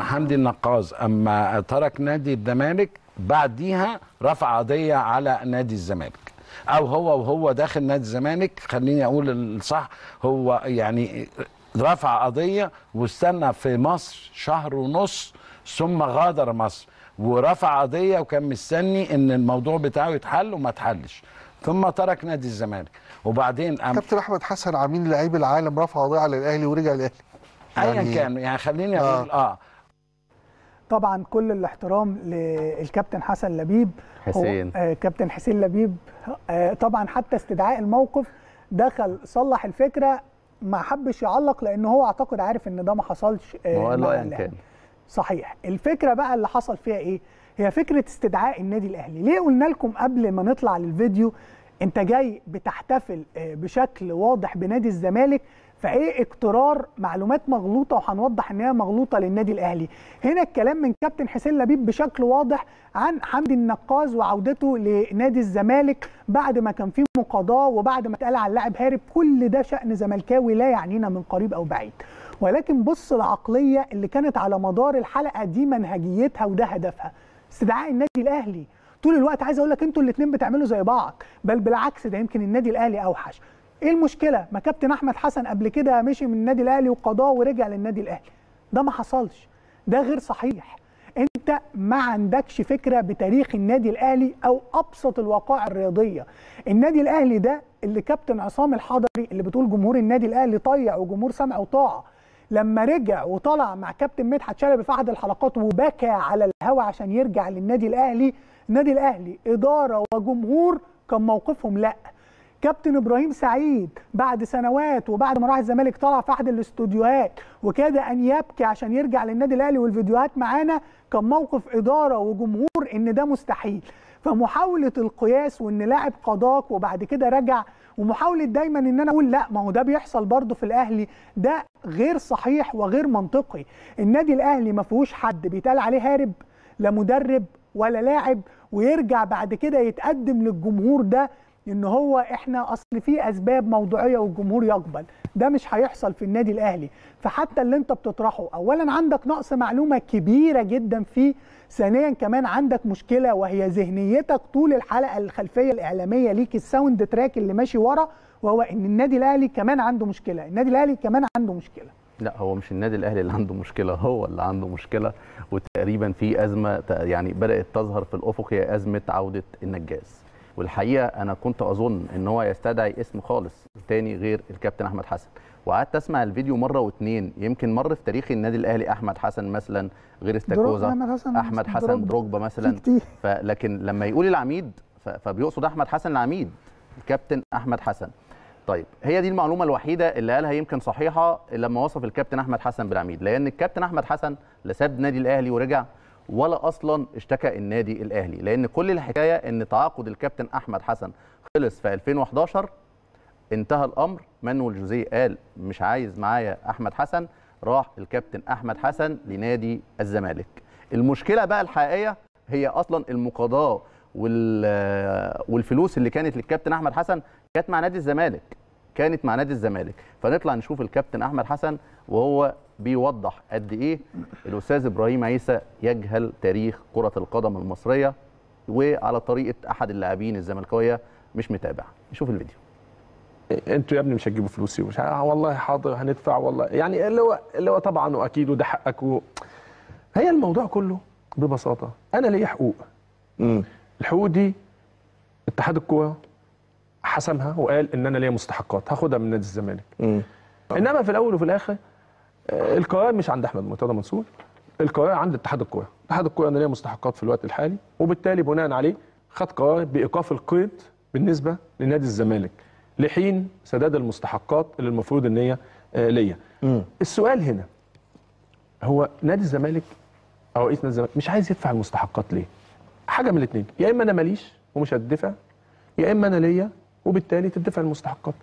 حمدي النقاز اما ترك نادي الزمالك بعديها رفع قضيه على نادي الزمالك او هو وهو داخل نادي الزمالك خليني اقول الصح هو يعني رفع قضيه واستنى في مصر شهر ونص ثم غادر مصر ورفع قضيه وكان مستني ان الموضوع بتاعه يتحل وما اتحلش ثم ترك نادي الزمالك وبعدين أم... كابتن احمد حسن عميل لعيب العالم رفع قضيه على الاهلي ورجع الاهلي ايا يعني... كان يعني خليني اقول آه. اه طبعا كل الاحترام للكابتن حسن لبيب حسين آه كابتن حسين لبيب آه طبعا حتى استدعاء الموقف دخل صلح الفكره ما حبش يعلق لان هو اعتقد عارف ان ده ما حصلش آه هو قال ايا كان صحيح الفكره بقى اللي حصل فيها ايه هي فكره استدعاء النادي الاهلي ليه قلنا لكم قبل ما نطلع للفيديو انت جاي بتحتفل آه، بشكل واضح بنادي الزمالك فايه اقترار معلومات مغلوطه وهنوضح ان هي مغلوطه للنادي الاهلي هنا الكلام من كابتن حسين لبيب بشكل واضح عن حمدي النقاز وعودته لنادي الزمالك بعد ما كان في مقاضاه وبعد ما اتقال على اللاعب هارب كل ده شان زملكاوي لا يعنينا من قريب او بعيد ولكن بص العقليه اللي كانت على مدار الحلقه دي منهجيتها وده هدفها استدعاء النادي الاهلي طول الوقت عايز اقول لك انتوا الاثنين بتعملوا زي بعض بل بالعكس ده يمكن النادي الاهلي اوحش ايه المشكله ما كابتن احمد حسن قبل كده مشي من النادي الاهلي وقضاه ورجع للنادي الاهلي ده ما حصلش ده غير صحيح انت ما عندكش فكره بتاريخ النادي الاهلي او ابسط الوقائع الرياضيه النادي الاهلي ده اللي كابتن عصام الحضري اللي بتقول جمهور النادي الاهلي طيع وجمهور سمع وطاعه لما رجع وطلع مع كابتن مدحت شلبي في احد الحلقات وبكى على الهوا عشان يرجع للنادي الاهلي النادي الاهلي اداره وجمهور كان موقفهم لا كابتن ابراهيم سعيد بعد سنوات وبعد ما راح الزمالك طلع في احد الاستوديوهات وكاد ان يبكي عشان يرجع للنادي الاهلي والفيديوهات معانا كان موقف اداره وجمهور ان ده مستحيل فمحاوله القياس وان لاعب قضاك وبعد كده رجع ومحاوله دايما ان انا اقول لا ما هو ده بيحصل برضه في الاهلي ده غير صحيح وغير منطقي النادي الاهلي ما فيهوش حد بيتقال عليه هارب لا مدرب ولا لاعب ويرجع بعد كده يتقدم للجمهور ده ان هو احنا اصل في اسباب موضوعيه والجمهور يقبل ده مش هيحصل في النادي الاهلي فحتى اللي انت بتطرحه اولا عندك نقص معلومه كبيره جدا فيه ثانيا كمان عندك مشكله وهي ذهنيتك طول الحلقه الخلفيه الاعلاميه ليك الساوند تراك اللي ماشي ورا وهو ان النادي الاهلي كمان عنده مشكله النادي الاهلي كمان عنده مشكله لا هو مش النادي الاهلي اللي عنده مشكله هو اللي عنده مشكله وتقريبا في ازمه يعني بدات تظهر في الافق هي ازمه عوده النجاز والحقيقه انا كنت اظن ان هو يستدعي اسم خالص تاني غير الكابتن احمد حسن وقعدت اسمع الفيديو مره واثنين يمكن مر في تاريخ النادي الاهلي احمد حسن مثلا غير استاكوزا احمد حسن احمد حسن دروجبا مثلا لكن لما يقول العميد فبيقصد احمد حسن العميد الكابتن احمد حسن طيب هي دي المعلومه الوحيده اللي قالها يمكن صحيحه لما وصف الكابتن احمد حسن بالعميد لان الكابتن احمد حسن لساب نادي الاهلي ورجع ولا اصلا اشتكى النادي الاهلي لان كل الحكايه ان تعاقد الكابتن احمد حسن خلص في 2011 انتهى الامر مانويل جوزيه قال مش عايز معايا احمد حسن راح الكابتن احمد حسن لنادي الزمالك المشكله بقى الحقيقيه هي اصلا المقاضاه والفلوس اللي كانت للكابتن احمد حسن كانت مع نادي الزمالك كانت مع نادي الزمالك فنطلع نشوف الكابتن احمد حسن وهو بيوضح قد ايه الاستاذ ابراهيم عيسى يجهل تاريخ كره القدم المصريه وعلى طريقه احد اللاعبين الزملكاويه مش متابع نشوف الفيديو انتوا يا ابني مش هتجيبوا فلوسي ومش والله حاضر هندفع والله يعني اللي هو اللي هو طبعا واكيد وده حقك و... هي الموضوع كله ببساطه انا ليا حقوق امم الحقوق دي اتحاد الكوره حسمها وقال ان انا ليا مستحقات هاخدها من نادي الزمالك انما في الاول وفي الاخر آه، القرار مش عند احمد مرتضى منصور القرار عند اتحاد الكوره اتحاد الكوره انا ليا مستحقات في الوقت الحالي وبالتالي بناء عليه خد قرار بايقاف القيد بالنسبه لنادي الزمالك لحين سداد المستحقات اللي المفروض ان هي آه، ليا السؤال هنا هو نادي الزمالك او رئيس نادي الزمالك مش عايز يدفع المستحقات ليه حاجه من الاثنين يا اما انا ماليش ومش هدفع يا اما انا ليا وبالتالي تدفع المستحقات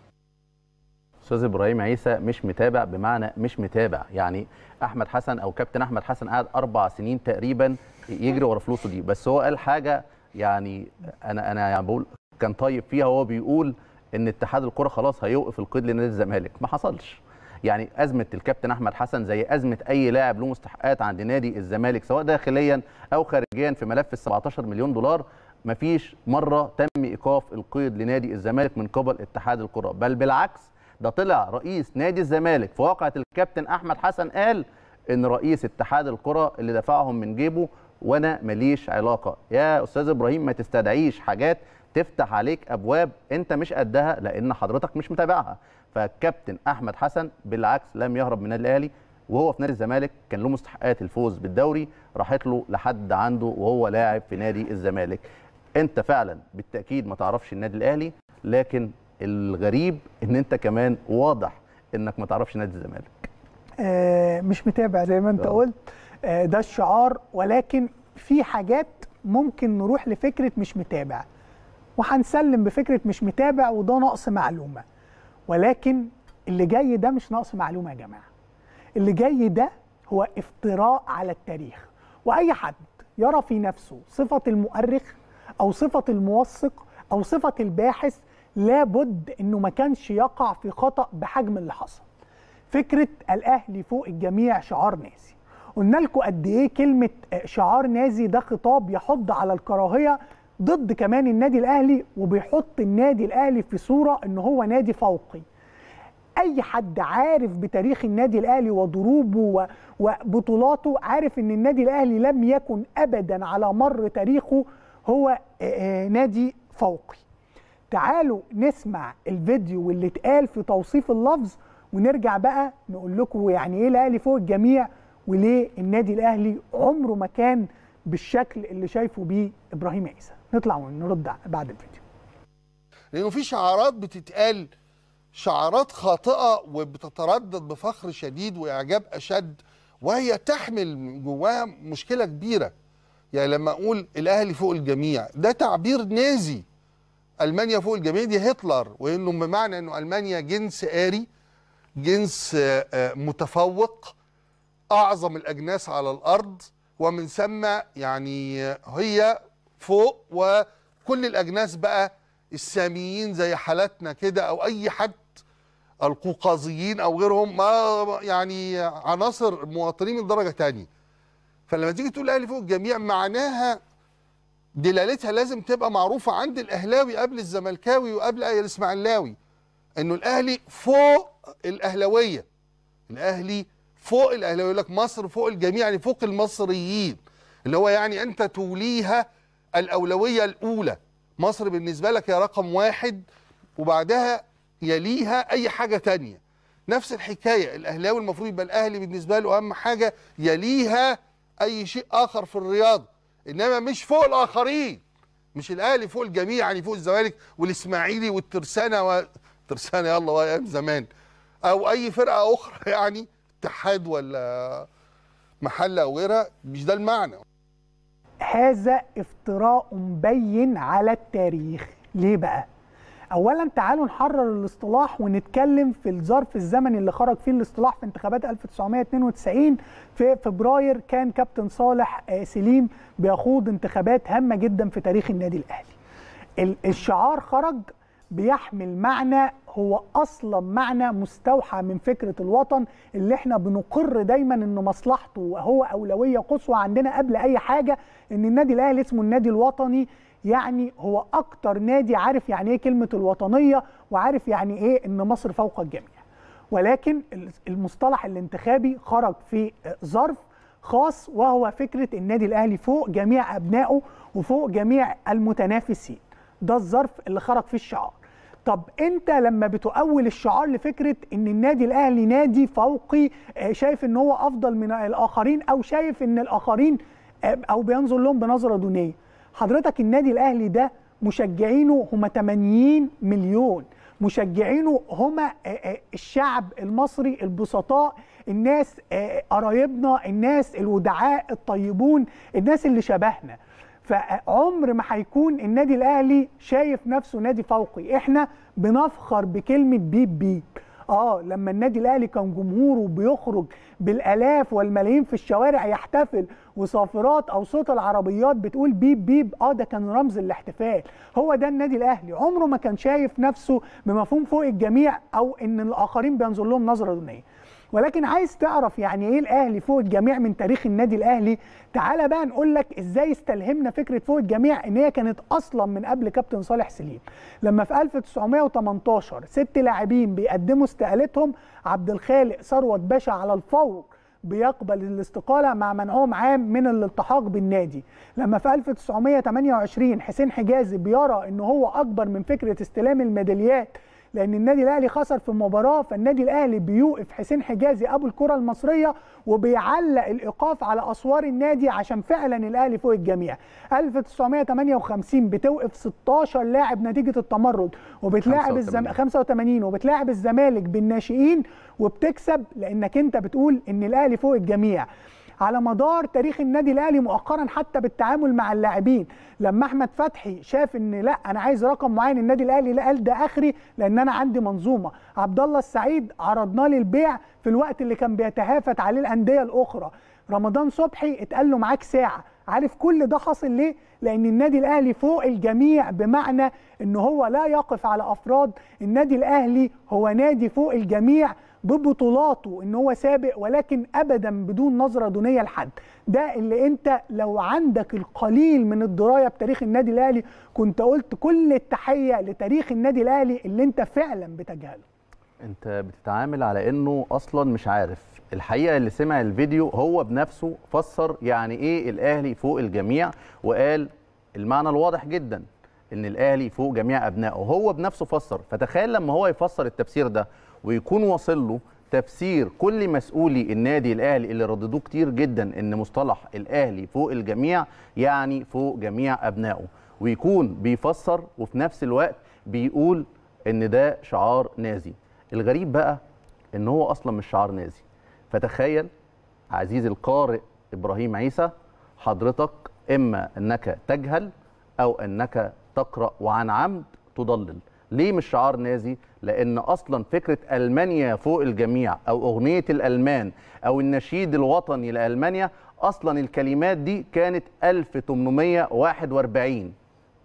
استاذ ابراهيم عيسى مش متابع بمعنى مش متابع يعني احمد حسن او كابتن احمد حسن قعد اربع سنين تقريبا يجري ورا فلوسه دي بس هو قال حاجه يعني انا انا يعني بقول كان طيب فيها وهو بيقول ان اتحاد الكره خلاص هيوقف القيد لنادي الزمالك ما حصلش يعني ازمه الكابتن احمد حسن زي ازمه اي لاعب له مستحقات عند نادي الزمالك سواء داخليا او خارجيا في ملف ال 17 مليون دولار مفيش مره تم ايقاف القيد لنادي الزمالك من قبل اتحاد الكره بل بالعكس ده طلع رئيس نادي الزمالك في واقعه الكابتن احمد حسن قال ان رئيس اتحاد الكره اللي دفعهم من جيبه وانا ماليش علاقه يا استاذ ابراهيم ما تستدعيش حاجات تفتح عليك ابواب انت مش قدها لان حضرتك مش متابعها فالكابتن احمد حسن بالعكس لم يهرب من النادي الاهلي وهو في نادي الزمالك كان له مستحقات الفوز بالدوري راحت له لحد عنده وهو لاعب في نادي الزمالك انت فعلا بالتاكيد ما تعرفش النادي الاهلي لكن الغريب ان انت كمان واضح انك ما تعرفش نادي الزمالك آه مش متابع زي ما انت آه. قلت آه ده الشعار ولكن في حاجات ممكن نروح لفكره مش متابع وهنسلم بفكره مش متابع وده نقص معلومه ولكن اللي جاي ده مش نقص معلومه يا جماعه اللي جاي ده هو افتراء على التاريخ واي حد يرى في نفسه صفه المؤرخ او صفه الموثق او صفه الباحث لابد انه ما كانش يقع في خطا بحجم اللي حصل فكره الاهلي فوق الجميع شعار نازي. قلنا لكم قد ايه كلمه شعار نازي ده خطاب يحض على الكراهيه ضد كمان النادي الاهلي وبيحط النادي الاهلي في صوره ان هو نادي فوقي اي حد عارف بتاريخ النادي الاهلي وضروبه وبطولاته عارف ان النادي الاهلي لم يكن ابدا على مر تاريخه هو آه، آه، نادي فوقي تعالوا نسمع الفيديو واللي اتقال في توصيف اللفظ ونرجع بقى نقول لكم يعني ايه الاهلي فوق الجميع وليه النادي الاهلي عمره ما كان بالشكل اللي شايفه بيه ابراهيم عيسى نطلع ونرد بعد الفيديو لانه في شعارات بتتقال شعارات خاطئه وبتتردد بفخر شديد واعجاب اشد وهي تحمل جواها مشكله كبيره يعني لما اقول الاهلي فوق الجميع ده تعبير نازي المانيا فوق الجميع دي هتلر وانه بمعنى انه المانيا جنس اري جنس آه، آه، متفوق اعظم الاجناس على الارض ومن ثم يعني هي فوق وكل الاجناس بقى الساميين زي حالاتنا كده او اي حد القوقازيين او غيرهم ما يعني عناصر مواطنين من درجه ثانيه فلما تيجي تقول الاهلي فوق الجميع معناها دلالتها لازم تبقى معروفه عند الاهلاوي قبل الزملكاوي وقبل اي الاسماعيلاوي انه الاهلي فوق الاهلاويه الاهلي فوق الاهلاوي يقول لك مصر فوق الجميع يعني فوق المصريين اللي هو يعني انت توليها الاولويه الاولى مصر بالنسبه لك يا رقم واحد وبعدها يليها اي حاجه تانية نفس الحكايه الاهلاوي المفروض يبقى الاهلي بالنسبه له اهم حاجه يليها اي شيء اخر في الرياضه انما مش فوق الاخرين مش الاهلي فوق الجميع يعني فوق الزمالك والاسماعيلي والترسانه و... ترسانه يلا ايام زمان او اي فرقه اخرى يعني اتحاد ولا محل او غيرها مش ده المعنى هذا افتراء بين على التاريخ ليه بقى اولا تعالوا نحرر الاصطلاح ونتكلم في الظرف الزمني اللي خرج فيه الاصطلاح في انتخابات 1992 في فبراير كان كابتن صالح آه، سليم بيخوض انتخابات هامه جدا في تاريخ النادي الاهلي الشعار خرج بيحمل معنى هو اصلا معنى مستوحى من فكره الوطن اللي احنا بنقر دايما ان مصلحته وهو اولويه قصوى عندنا قبل اي حاجه ان النادي الاهلي اسمه النادي الوطني يعني هو اكتر نادي عارف يعني ايه كلمه الوطنيه وعارف يعني ايه ان مصر فوق الجميع ولكن المصطلح الانتخابي خرج في ظرف خاص وهو فكره النادي الاهلي فوق جميع ابنائه وفوق جميع المتنافسين ده الظرف اللي خرج فيه الشعار طب انت لما بتؤول الشعار لفكره ان النادي الاهلي نادي فوقي آه، شايف ان هو افضل من الاخرين او شايف ان الاخرين آه، او بينظر لهم بنظره دونيه حضرتك النادي الاهلي ده مشجعينه هم 80 مليون مشجعينه هم الشعب المصري البسطاء الناس قرايبنا الناس الودعاء الطيبون الناس اللي شبهنا فعمر ما هيكون النادي الاهلي شايف نفسه نادي فوقي احنا بنفخر بكلمه بيب بيب اه لما النادي الاهلي كان جمهوره بيخرج بالالاف والملايين في الشوارع يحتفل وصافرات او صوت العربيات بتقول بيب بيب اه ده كان رمز الاحتفال هو ده النادي الاهلي عمره ما كان شايف نفسه بمفهوم فوق الجميع او ان الاخرين بينظر لهم نظره دونيه ولكن عايز تعرف يعني ايه الاهلي فوق الجميع من تاريخ النادي الاهلي تعالى بقى نقول لك ازاي استلهمنا فكره فوق الجميع ان هي كانت اصلا من قبل كابتن صالح سليم لما في 1918 ست لاعبين بيقدموا استقالتهم عبد الخالق ثروت باشا على الفور بيقبل الاستقالة مع منعهم عام من الالتحاق بالنادي لما في 1928 حسين حجازي بيرى ان هو اكبر من فكرة استلام الميداليات لان النادي الاهلي خسر في مباراه فالنادي الاهلي بيوقف حسين حجازي ابو الكره المصريه وبيعلق الايقاف على اسوار النادي عشان فعلا الاهلي فوق الجميع 1958 بتوقف 16 لاعب نتيجه التمرد وبتلاعب الزم... 85 وبتلاعب الزمالك بالناشئين وبتكسب لانك انت بتقول ان الاهلي فوق الجميع على مدار تاريخ النادي الاهلي مؤخرا حتى بالتعامل مع اللاعبين لما احمد فتحي شاف ان لا انا عايز رقم معين النادي الاهلي لا قال ده اخري لان انا عندي منظومه عبد الله السعيد عرضنا للبيع في الوقت اللي كان بيتهافت عليه الانديه الاخرى رمضان صبحي اتقال له معاك ساعه عارف كل ده حاصل ليه لان النادي الاهلي فوق الجميع بمعنى ان هو لا يقف على افراد النادي الاهلي هو نادي فوق الجميع ببطولاته ان هو سابق ولكن ابدا بدون نظره دونيه لحد ده اللي انت لو عندك القليل من الدرايه بتاريخ النادي الاهلي كنت قلت كل التحيه لتاريخ النادي الاهلي اللي انت فعلا بتجهله انت بتتعامل على انه اصلا مش عارف الحقيقه اللي سمع الفيديو هو بنفسه فسر يعني ايه الاهلي فوق الجميع وقال المعنى الواضح جدا ان الاهلي فوق جميع ابنائه هو بنفسه فسر فتخيل لما هو يفسر التفسير ده ويكون واصل له تفسير كل مسؤولي النادي الاهلي اللي رددوه كتير جدا ان مصطلح الاهلي فوق الجميع يعني فوق جميع ابنائه ويكون بيفسر وفي نفس الوقت بيقول ان ده شعار نازي الغريب بقى ان هو اصلا مش شعار نازي فتخيل عزيزي القارئ ابراهيم عيسى حضرتك اما انك تجهل او انك تقرا وعن عمد تضلل ليه مش شعار نازي لان اصلا فكره المانيا فوق الجميع او اغنيه الالمان او النشيد الوطني لالمانيا اصلا الكلمات دي كانت 1841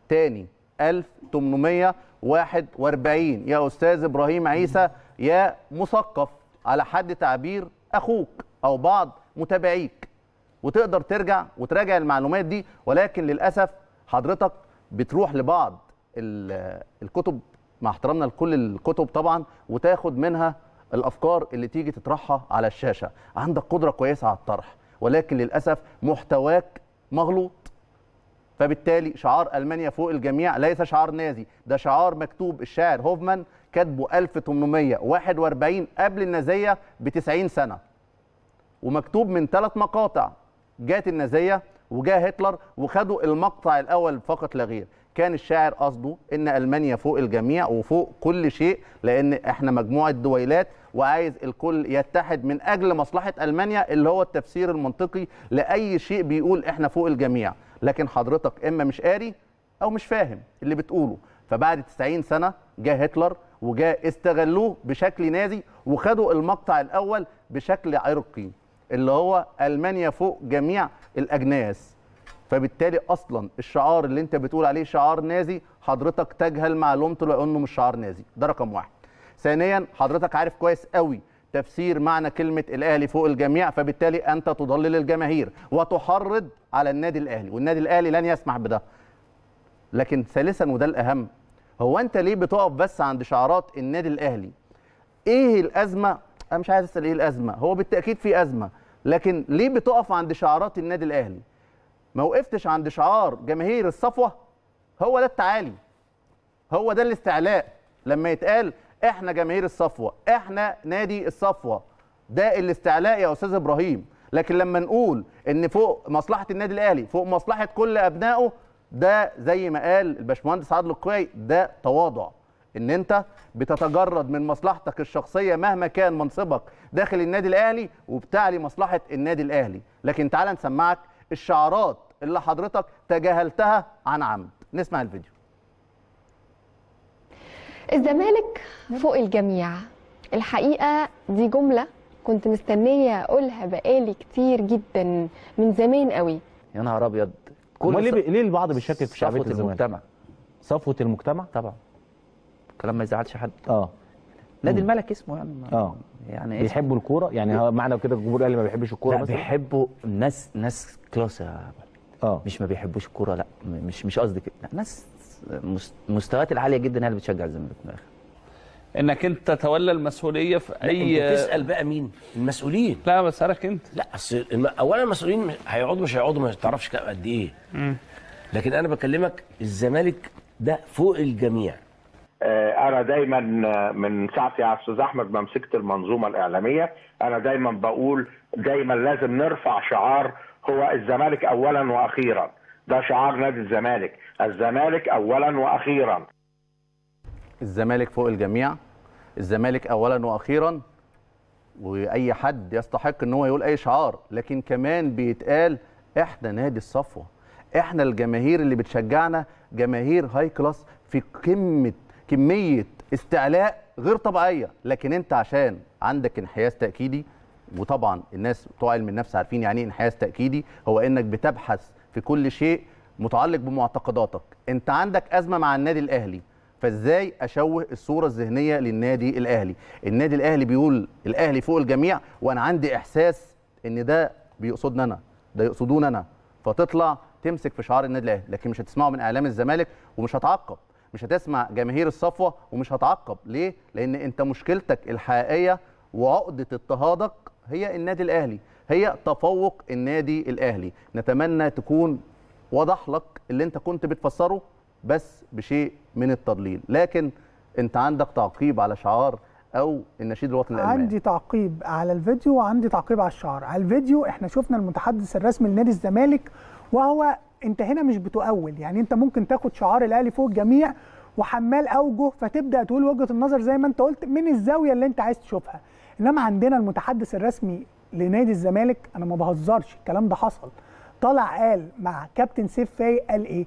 تاني 1841 يا استاذ ابراهيم عيسى يا مثقف على حد تعبير اخوك او بعض متابعيك وتقدر ترجع وتراجع المعلومات دي ولكن للاسف حضرتك بتروح لبعض الكتب مع احترامنا لكل الكتب طبعا وتاخد منها الافكار اللي تيجي تطرحها على الشاشه عندك قدره كويسه على الطرح ولكن للاسف محتواك مغلوط فبالتالي شعار المانيا فوق الجميع ليس شعار نازي ده شعار مكتوب الشاعر هوفمان كاتبه 1841 قبل النازيه ب 90 سنه ومكتوب من ثلاث مقاطع جات النازيه وجاء هتلر وخدوا المقطع الاول فقط لا غير كان الشاعر قصده ان المانيا فوق الجميع وفوق كل شيء لان احنا مجموعه دويلات وعايز الكل يتحد من اجل مصلحه المانيا اللي هو التفسير المنطقي لاي شيء بيقول احنا فوق الجميع لكن حضرتك اما مش قاري او مش فاهم اللي بتقوله فبعد 90 سنه جه هتلر وجاء استغلوه بشكل نازي وخدوا المقطع الاول بشكل عرقي اللي هو المانيا فوق جميع الاجناس فبالتالي اصلا الشعار اللي انت بتقول عليه شعار نازي حضرتك تجهل معلومته لانه مش شعار نازي ده رقم واحد ثانيا حضرتك عارف كويس قوي تفسير معنى كلمة الأهلي فوق الجميع فبالتالي أنت تضلل الجماهير وتحرض على النادي الأهلي والنادي الأهلي لن يسمح بده لكن ثالثا وده الأهم هو أنت ليه بتقف بس عند شعارات النادي الأهلي إيه الأزمة أنا مش عايز أسأل إيه الأزمة هو بالتأكيد في أزمة لكن ليه بتقف عند شعارات النادي الأهلي ما وقفتش عند شعار جماهير الصفوه هو ده التعالي هو ده الاستعلاء لما يتقال احنا جماهير الصفوه احنا نادي الصفوه ده الاستعلاء يا استاذ ابراهيم لكن لما نقول ان فوق مصلحه النادي الاهلي فوق مصلحه كل ابنائه ده زي ما قال الباشمهندس عادل القوي ده تواضع ان انت بتتجرد من مصلحتك الشخصيه مهما كان منصبك داخل النادي الاهلي وبتعلي مصلحه النادي الاهلي لكن تعال نسمعك الشعارات اللي حضرتك تجاهلتها عن عمد نسمع الفيديو الزمالك فوق الجميع الحقيقة دي جملة كنت مستنية أقولها بقالي كتير جدا من زمان قوي يا نهار أبيض كل ليه, ليه البعض بيشكك في شعبية الزمالك؟ المجتمع صفوة المجتمع؟ طبعا كلام ما يزعلش حد اه نادي الملك اسمه يعني اه يعني اسمه. بيحبوا الكوره يعني معنى كده الجمهور الاهلي ما بيحبش الكوره مثلا بيحبوا ناس ناس كلاس يا أوه. مش ما بيحبوش الكوره لا مش مش قصدي كده لا ناس مستويات العاليه جدا هي اللي بتشجع الزمالك من الاخر انك انت تتولى المسؤوليه في اي انت تسال بقى مين المسؤولين لا بسالك انت لا اصل اولا المسؤولين هيقعدوا مش هيقعدوا ما تعرفش قد ايه لكن انا بكلمك الزمالك ده فوق الجميع آه، انا دايما آه، من ساعتي يا استاذ احمد ما مسكت المنظومه الاعلاميه انا دايما بقول دايما لازم نرفع شعار هو الزمالك اولا واخيرا ده شعار نادي الزمالك الزمالك اولا واخيرا الزمالك فوق الجميع الزمالك اولا واخيرا واي حد يستحق ان هو يقول اي شعار لكن كمان بيتقال احنا نادي الصفوه احنا الجماهير اللي بتشجعنا جماهير هاي كلاس في قمه كميه استعلاء غير طبيعيه لكن انت عشان عندك انحياز تاكيدي وطبعا الناس بتوع علم النفس عارفين يعني ايه انحياز تاكيدي هو انك بتبحث في كل شيء متعلق بمعتقداتك انت عندك ازمه مع النادي الاهلي فازاي اشوه الصوره الذهنيه للنادي الاهلي النادي الاهلي بيقول الاهلي فوق الجميع وانا عندي احساس ان ده بيقصدنا انا ده يقصدون انا فتطلع تمسك في شعار النادي الاهلي لكن مش هتسمعه من اعلام الزمالك ومش هتعقب مش هتسمع جماهير الصفوه ومش هتعقب ليه لان انت مشكلتك الحقيقيه وعقده اضطهادك هي النادي الاهلي هي تفوق النادي الاهلي نتمنى تكون وضح لك اللي انت كنت بتفسره بس بشيء من التضليل لكن انت عندك تعقيب على شعار او النشيد الوطني الالماني عندي تعقيب على الفيديو وعندي تعقيب على الشعار على الفيديو احنا شفنا المتحدث الرسمي لنادي الزمالك وهو انت هنا مش بتؤول يعني انت ممكن تاخد شعار الاهلي فوق الجميع وحمال اوجه فتبدا تقول وجهه النظر زي ما انت قلت من الزاويه اللي انت عايز تشوفها انما عندنا المتحدث الرسمي لنادي الزمالك انا ما بهزرش الكلام ده حصل طلع قال مع كابتن سيف فايق قال ايه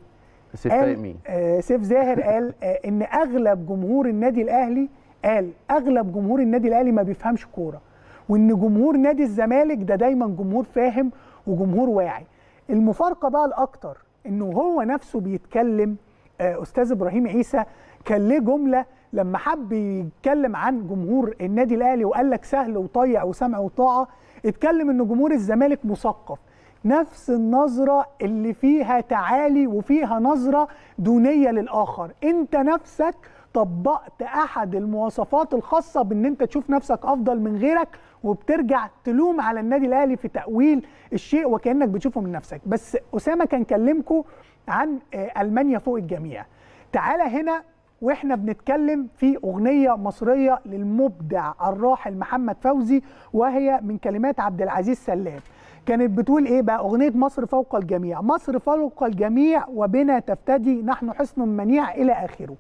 سيف فايق مين آه سيف زاهر قال آه ان اغلب جمهور النادي الاهلي قال اغلب جمهور النادي الاهلي ما بيفهمش كوره وان جمهور نادي الزمالك ده دايما جمهور فاهم وجمهور واعي المفارقه بقى الاكتر انه هو نفسه بيتكلم آه استاذ ابراهيم عيسى كان ليه جمله لما حب يتكلم عن جمهور النادي الاهلي وقال لك سهل وطيع وسمع وطاعه اتكلم ان جمهور الزمالك مثقف نفس النظرة اللي فيها تعالي وفيها نظرة دونية للآخر انت نفسك طبقت أحد المواصفات الخاصة بأن انت تشوف نفسك أفضل من غيرك وبترجع تلوم على النادي الأهلي في تأويل الشيء وكأنك بتشوفه من نفسك بس أسامة كان كلمكم عن آه، ألمانيا فوق الجميع تعالى هنا واحنا بنتكلم في اغنيه مصريه للمبدع الراحل محمد فوزي وهي من كلمات عبد العزيز سلام كانت بتقول ايه بقى اغنيه مصر فوق الجميع مصر فوق الجميع وبنا تفتدي نحن حسن منيع الى اخره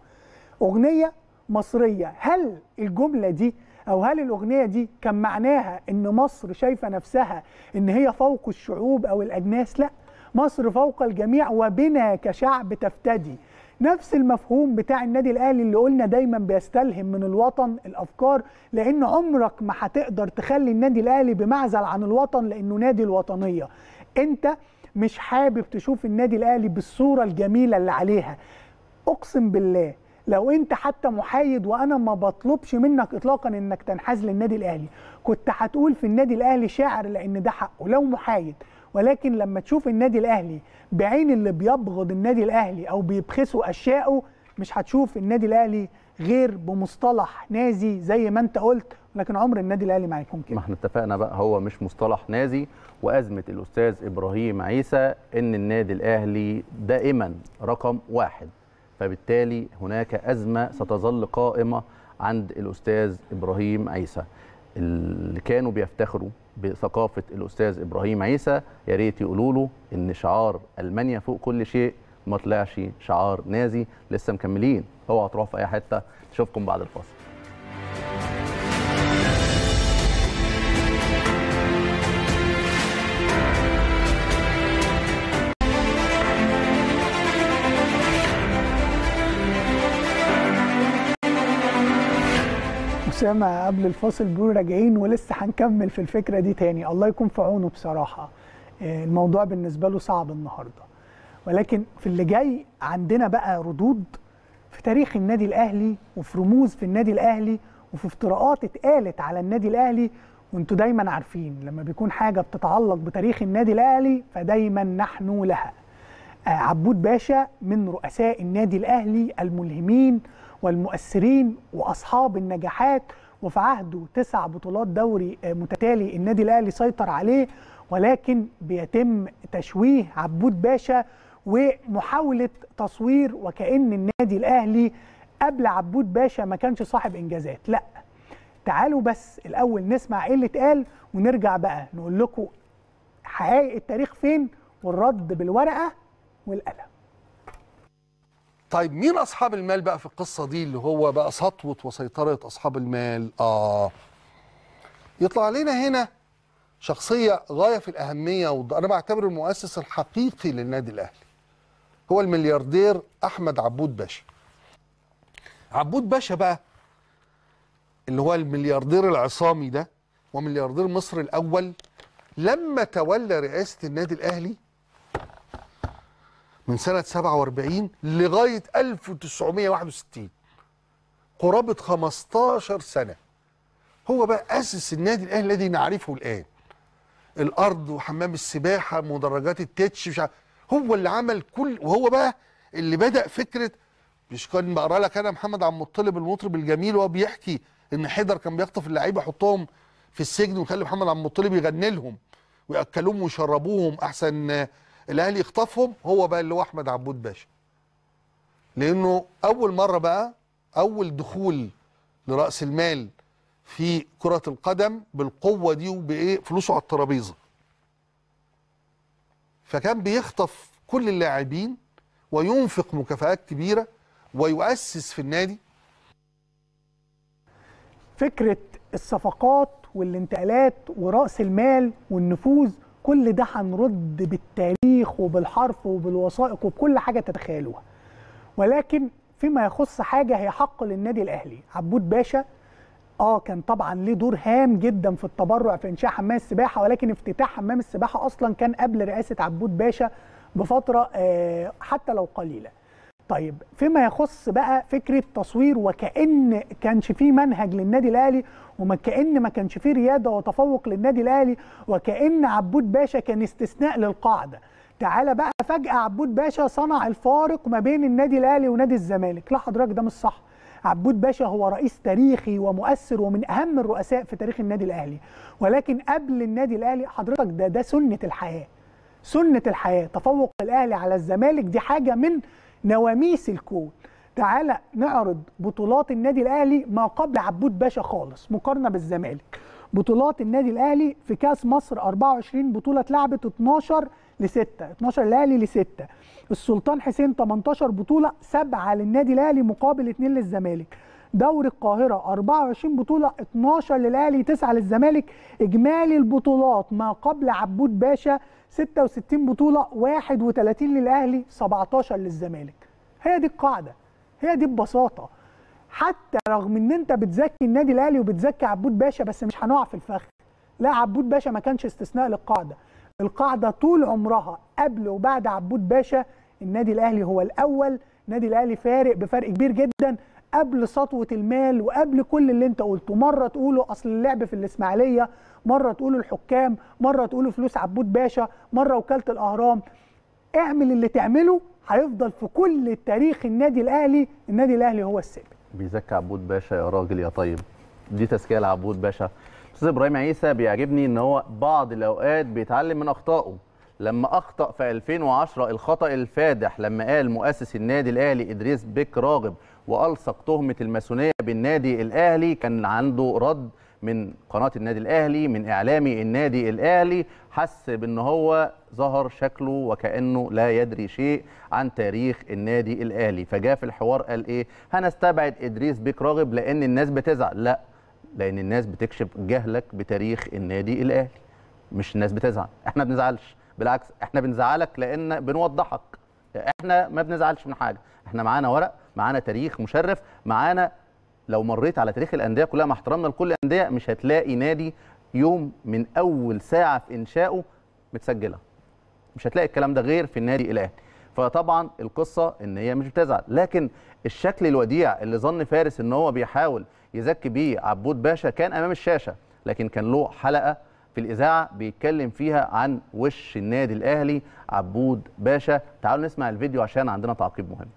اغنيه مصريه هل الجمله دي او هل الاغنيه دي كان معناها ان مصر شايفه نفسها ان هي فوق الشعوب او الاجناس لا مصر فوق الجميع وبنا كشعب تفتدي نفس المفهوم بتاع النادي الاهلي اللي قلنا دايما بيستلهم من الوطن الافكار لان عمرك ما هتقدر تخلي النادي الاهلي بمعزل عن الوطن لانه نادي الوطنيه انت مش حابب تشوف النادي الاهلي بالصوره الجميله اللي عليها اقسم بالله لو انت حتى محايد وانا ما بطلبش منك اطلاقا انك تنحاز للنادي الاهلي كنت هتقول في النادي الاهلي شاعر لان ده حقه لو محايد ولكن لما تشوف النادي الاهلي بعين اللي بيبغض النادي الاهلي او بيبخسوا اشيائه مش هتشوف النادي الاهلي غير بمصطلح نازي زي ما انت قلت لكن عمر النادي الاهلي ما هيكون كده ما احنا اتفقنا بقى هو مش مصطلح نازي وازمه الاستاذ ابراهيم عيسى ان النادي الاهلي دائما رقم واحد فبالتالي هناك ازمه ستظل قائمه عند الاستاذ ابراهيم عيسى اللي كانوا بيفتخروا بثقافه الاستاذ ابراهيم عيسى يا ريت يقولوا له ان شعار المانيا فوق كل شيء ما طلعش شعار نازي لسه مكملين اوعوا تروحوا في اي حته نشوفكم بعد الفاصل اسامه قبل الفاصل بيقول راجعين ولسه هنكمل في الفكره دي تاني الله يكون في عونه بصراحه آه، الموضوع بالنسبه له صعب النهارده ولكن في اللي جاي عندنا بقى ردود في تاريخ النادي الاهلي وفي رموز في النادي الاهلي وفي افتراءات اتقالت على النادي الاهلي وانتوا دايما عارفين لما بيكون حاجه بتتعلق بتاريخ النادي الاهلي فدايما نحن لها آه، عبود باشا من رؤساء النادي الاهلي الملهمين والمؤثرين واصحاب النجاحات وفي عهده تسع بطولات دوري آه، متتالي النادي الاهلي سيطر عليه ولكن بيتم تشويه عبود باشا ومحاوله تصوير وكان النادي الاهلي قبل عبود باشا ما كانش صاحب انجازات لا تعالوا بس الاول نسمع ايه اللي اتقال ونرجع بقى نقول لكم حقائق التاريخ فين والرد بالورقه والقلم طيب مين اصحاب المال بقى في القصه دي اللي هو بقى سطوه وسيطره اصحاب المال اه يطلع علينا هنا شخصيه غايه في الاهميه وانا بعتبر بعتبره المؤسس الحقيقي للنادي الاهلي هو الملياردير احمد عبود باشا عبود باشا بقى اللي هو الملياردير العصامي ده وملياردير مصر الاول لما تولى رئاسه النادي الاهلي من سنة 47 لغاية 1961 قرابة 15 سنة هو بقى أسس النادي الأهلي الذي نعرفه الآن الأرض وحمام السباحة مدرجات التتش مش هو اللي عمل كل وهو بقى اللي بدأ فكرة مش كان بقرا لك أنا محمد عبد المطلب المطرب الجميل وهو بيحكي إن حيدر كان بيخطف اللعيبة يحطهم في السجن ويخلي محمد عبد المطلب يغني لهم ويأكلوهم ويشربوهم أحسن الاهلي يخطفهم هو بقى اللي هو احمد عبود باشا لانه اول مره بقى اول دخول لراس المال في كره القدم بالقوه دي وبايه فلوسه على الترابيزه فكان بيخطف كل اللاعبين وينفق مكافآت كبيره ويؤسس في النادي فكره الصفقات والانتقالات وراس المال والنفوذ كل ده هنرد بالتاريخ وبالحرف وبالوثائق وبكل حاجه تتخيلوها ولكن فيما يخص حاجه هي حق للنادي الاهلي عبود باشا اه كان طبعا ليه دور هام جدا في التبرع في انشاء حمام السباحه ولكن افتتاح حمام السباحه اصلا كان قبل رئاسه عبود باشا بفتره آه حتى لو قليله طيب فيما يخص بقى فكره تصوير وكان كانش فيه منهج للنادي الاهلي وكان ما كانش فيه رياده وتفوق للنادي الاهلي وكان عبود باشا كان استثناء للقاعده تعالى بقى فجاه عبود باشا صنع الفارق ما بين النادي الاهلي ونادي الزمالك لا حضرتك ده مش صح عبود باشا هو رئيس تاريخي ومؤثر ومن اهم الرؤساء في تاريخ النادي الاهلي ولكن قبل النادي الاهلي حضرتك ده ده سنه الحياه سنه الحياه تفوق الاهلي على الزمالك دي حاجه من نواميس الكون تعالى نعرض بطولات النادي الاهلي ما قبل عبود باشا خالص مقارنه بالزمالك بطولات النادي الاهلي في كاس مصر 24 بطوله اتلعبت 12 ل 6 12 للاهلي ل 6 السلطان حسين 18 بطوله 7 للنادي الاهلي مقابل 2 للزمالك دوري القاهره 24 بطوله 12 للاهلي 9 للزمالك اجمالي البطولات ما قبل عبود باشا 66 بطوله 31 للاهلي 17 للزمالك هي دي القاعده هي دي ببساطه حتى رغم ان انت بتزكي النادي الاهلي وبتزكي عبود باشا بس مش هنقع في الفخ لا عبود باشا ما كانش استثناء للقاعده القاعده طول عمرها قبل وبعد عبود باشا النادي الاهلي هو الاول النادي الاهلي فارق بفرق كبير جدا قبل سطوه المال وقبل كل اللي انت قلته مره تقوله اصل اللعب في الاسماعيليه مره تقوله الحكام مره تقوله فلوس عبود باشا مره وكاله الاهرام اعمل اللي تعمله هيفضل في كل تاريخ النادي الاهلي النادي الاهلي هو السابق بيزكي عبود باشا يا راجل يا طيب دي تزكيه لعبود باشا استاذ ابراهيم عيسى بيعجبني ان هو بعض الاوقات بيتعلم من اخطائه لما اخطا في 2010 الخطا الفادح لما قال مؤسس النادي الاهلي ادريس بيك راغب والصق تهمه الماسونيه بالنادي الاهلي كان عنده رد من قناه النادي الاهلي من اعلامي النادي الاهلي حس بان هو ظهر شكله وكانه لا يدري شيء عن تاريخ النادي الاهلي فجاء في الحوار قال ايه هنستبعد ادريس بيك راغب لان الناس بتزعل لا لان الناس بتكشف جهلك بتاريخ النادي الاهلي مش الناس بتزعل احنا بنزعلش بالعكس احنا بنزعلك لان بنوضحك احنا ما بنزعلش من حاجه احنا معانا ورق معانا تاريخ مشرف معانا لو مريت على تاريخ الانديه كلها مع احترامنا لكل الانديه مش هتلاقي نادي يوم من اول ساعه في انشائه متسجله مش هتلاقي الكلام ده غير في النادي الاهلي فطبعا القصه ان هي مش بتزعل لكن الشكل الوديع اللي ظن فارس ان هو بيحاول يزكي بيه عبود باشا كان امام الشاشه لكن كان له حلقه في الاذاعه بيتكلم فيها عن وش النادي الاهلي عبود باشا تعالوا نسمع الفيديو عشان عندنا تعقيب مهم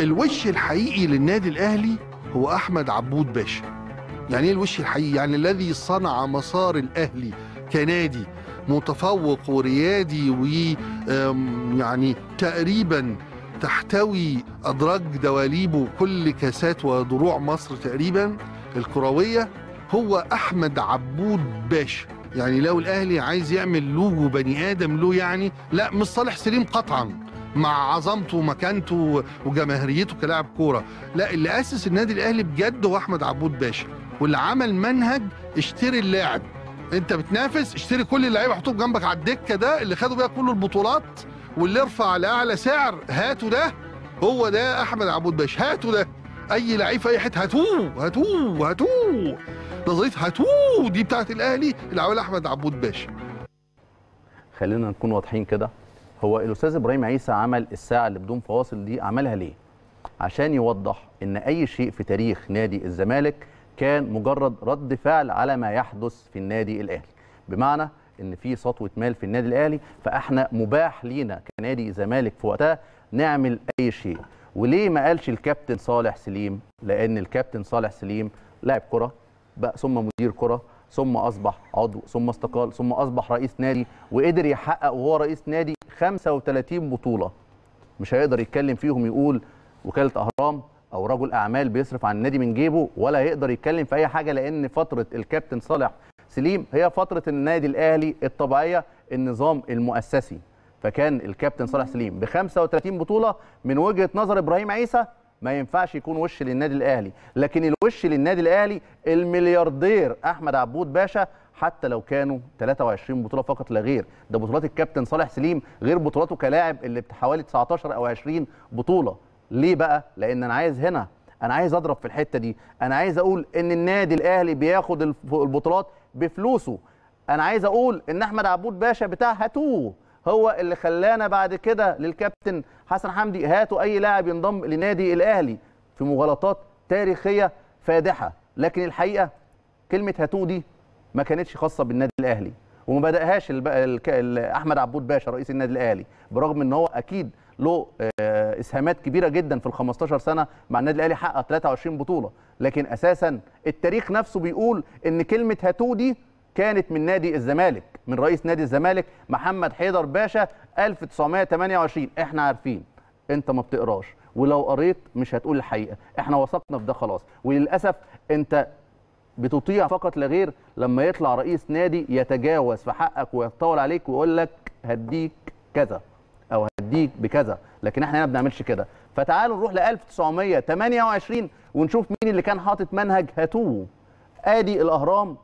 الوش الحقيقي للنادي الاهلي هو احمد عبود باشا يعني ايه الوش الحقيقي يعني الذي صنع مسار الاهلي كنادي متفوق وريادي و يعني تقريبا تحتوي ادراج دواليبه كل كاسات ودروع مصر تقريبا الكرويه هو احمد عبود باشا يعني لو الاهلي عايز يعمل لوجو بني ادم له يعني لا مش صالح سليم قطعا مع عظمته ومكانته وجماهيريته كلاعب كوره لا اللي اسس النادي الاهلي بجد هو احمد عبود باشا واللي عمل منهج اشتري اللاعب انت بتنافس اشتري كل اللعيبه حطهم جنبك على الدكه ده اللي خدوا بيها كل البطولات واللي ارفع لاعلى سعر هاته ده هو ده احمد عبود باشا هاته ده اي لعيب في اي حته هاتوه هاتوه هاتوه نظريه هاتوه دي بتاعت الاهلي اللي عملها احمد عبود باشا خلينا نكون واضحين كده هو الاستاذ ابراهيم عيسى عمل الساعه اللي بدون فواصل دي عملها ليه عشان يوضح ان اي شيء في تاريخ نادي الزمالك كان مجرد رد فعل على ما يحدث في النادي الاهلي بمعنى ان في سطوه مال في النادي الاهلي فاحنا مباح لينا كنادي زمالك في وقتها نعمل اي شيء وليه ما قالش الكابتن صالح سليم لان الكابتن صالح سليم لاعب كره بقى ثم مدير كره ثم اصبح عضو ثم استقال ثم اصبح رئيس نادي وقدر يحقق وهو رئيس نادي 35 بطوله مش هيقدر يتكلم فيهم يقول وكاله اهرام او رجل اعمال بيصرف عن النادي من جيبه ولا يقدر يتكلم في اي حاجه لان فتره الكابتن صالح سليم هي فتره النادي الاهلي الطبيعيه النظام المؤسسي فكان الكابتن صالح سليم ب 35 بطوله من وجهه نظر ابراهيم عيسى ما ينفعش يكون وش للنادي الاهلي لكن الوش للنادي الاهلي الملياردير احمد عبود باشا حتى لو كانوا 23 بطوله فقط لا غير ده بطولات الكابتن صالح سليم غير بطولاته كلاعب اللي حوالي 19 او 20 بطوله ليه بقى لان انا عايز هنا انا عايز اضرب في الحته دي انا عايز اقول ان النادي الاهلي بياخد البطولات بفلوسه انا عايز اقول ان احمد عبود باشا بتاع هاتوه هو اللي خلانا بعد كده للكابتن حسن حمدي هاتوا اي لاعب ينضم لنادي الاهلي في مغالطات تاريخيه فادحه لكن الحقيقه كلمه هاتوه دي ما كانتش خاصه بالنادي الاهلي وما بداهاش احمد عبود باشا رئيس النادي الاهلي برغم ان هو اكيد له آه، اسهامات كبيره جدا في ال 15 سنه مع النادي الاهلي حقق 23 بطوله لكن اساسا التاريخ نفسه بيقول ان كلمه هاتوه دي كانت من نادي الزمالك من رئيس نادي الزمالك محمد حيدر باشا 1928 احنا عارفين انت ما بتقراش ولو قريت مش هتقول الحقيقه احنا وثقنا في ده خلاص وللاسف انت بتطيع فقط لا غير لما يطلع رئيس نادي يتجاوز في حقك ويتطاول عليك ويقول لك هديك كذا او هديك بكذا لكن احنا هنا ما بنعملش كده فتعالوا نروح ل 1928 ونشوف مين اللي كان حاطط منهج هاتوه ادي الاهرام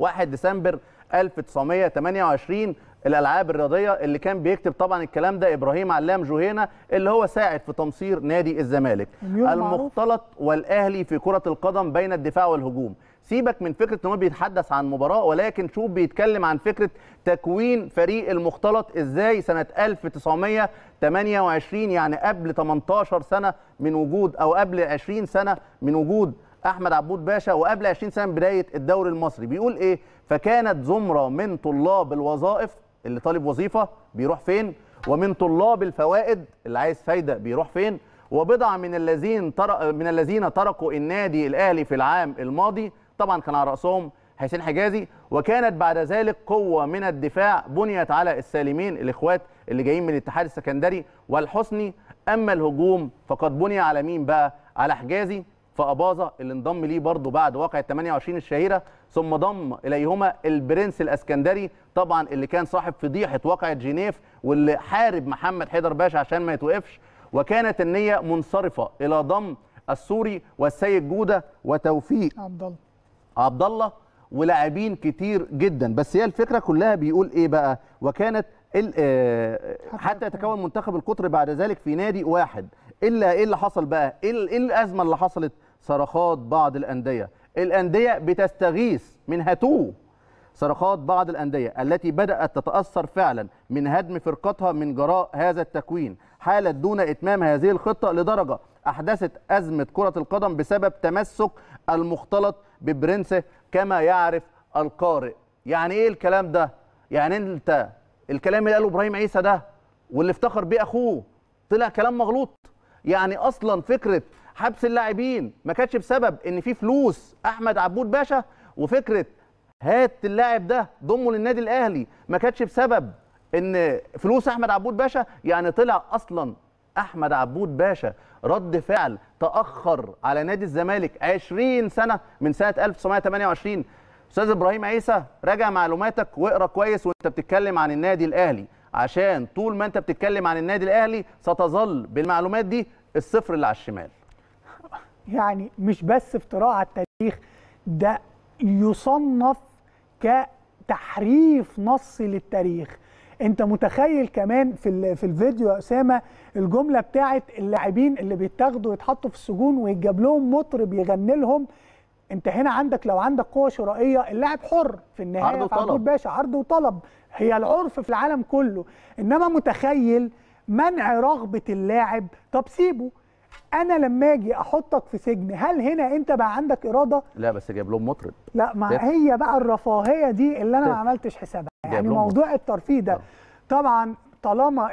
1 ديسمبر 1928 الالعاب الرياضيه اللي كان بيكتب طبعا الكلام ده ابراهيم علام جوهينا اللي هو ساعد في تمصير نادي الزمالك المختلط والاهلي في كره القدم بين الدفاع والهجوم سيبك من فكره ان هو بيتحدث عن مباراه ولكن شوف بيتكلم عن فكره تكوين فريق المختلط ازاي سنه 1928 يعني قبل 18 سنه من وجود او قبل 20 سنه من وجود احمد عبود باشا وقبل 20 سنه بدايه الدوري المصري بيقول ايه فكانت زمره من طلاب الوظائف اللي طالب وظيفه بيروح فين ومن طلاب الفوائد اللي عايز فايده بيروح فين وبضع من الذين ترق من الذين تركوا النادي الاهلي في العام الماضي طبعا كان على راسهم حسين حجازي وكانت بعد ذلك قوه من الدفاع بنيت على السالمين الاخوات اللي جايين من الاتحاد السكندري والحسني اما الهجوم فقد بني على مين بقى على حجازي فاباظه اللي انضم ليه برضه بعد واقعه 28 الشهيره ثم ضم اليهما البرنس الاسكندري طبعا اللي كان صاحب فضيحه واقعه جنيف واللي حارب محمد حيدر باشا عشان ما يتوقفش وكانت النيه منصرفه الى ضم السوري والسيد جوده وتوفيق عبد الله عبد الله ولاعبين كتير جدا بس هي الفكره كلها بيقول ايه بقى وكانت آه، حتى يتكون منتخب القطر بعد ذلك في نادي واحد الا ايه اللي حصل بقى إيه, ايه الازمه اللي حصلت صرخات بعض الانديه الانديه بتستغيث من هاتوه صرخات بعض الأندية التي بدأت تتأثر فعلا من هدم فرقتها من جراء هذا التكوين حالت دون إتمام هذه الخطة لدرجة أحدثت أزمة كرة القدم بسبب تمسك المختلط ببرنسه كما يعرف القارئ يعني إيه الكلام ده؟ يعني أنت الكلام اللي قاله إبراهيم عيسى ده واللي افتخر بيه أخوه طلع كلام مغلوط يعني اصلا فكره حبس اللاعبين ما كانتش بسبب ان في فلوس احمد عبود باشا وفكره هات اللاعب ده ضمه للنادي الاهلي ما كانتش بسبب ان فلوس احمد عبود باشا يعني طلع اصلا احمد عبود باشا رد فعل تاخر على نادي الزمالك 20 سنه من سنه 1928 استاذ ابراهيم عيسى راجع معلوماتك واقرا كويس وانت بتتكلم عن النادي الاهلي عشان طول ما انت بتتكلم عن النادي الاهلي ستظل بالمعلومات دي الصفر اللي على الشمال يعني مش بس افتراء على التاريخ ده يصنف كتحريف نصي للتاريخ انت متخيل كمان في في الفيديو يا اسامه الجمله بتاعه اللاعبين اللي بيتاخدوا يتحطوا في السجون ويتجاب لهم مطرب يغني لهم انت هنا عندك لو عندك قوه شرائيه اللاعب حر في النهايه عرض وطلب باشا عرض وطلب هي العرف في العالم كله انما متخيل منع رغبه اللاعب طب سيبه انا لما اجي احطك في سجن هل هنا انت بقى عندك اراده لا بس جاب لهم مطرد لا ما تف. هي بقى الرفاهيه دي اللي انا ما عملتش حسابها يعني موضوع مطرد. الترفيه ده آه. طبعا طالما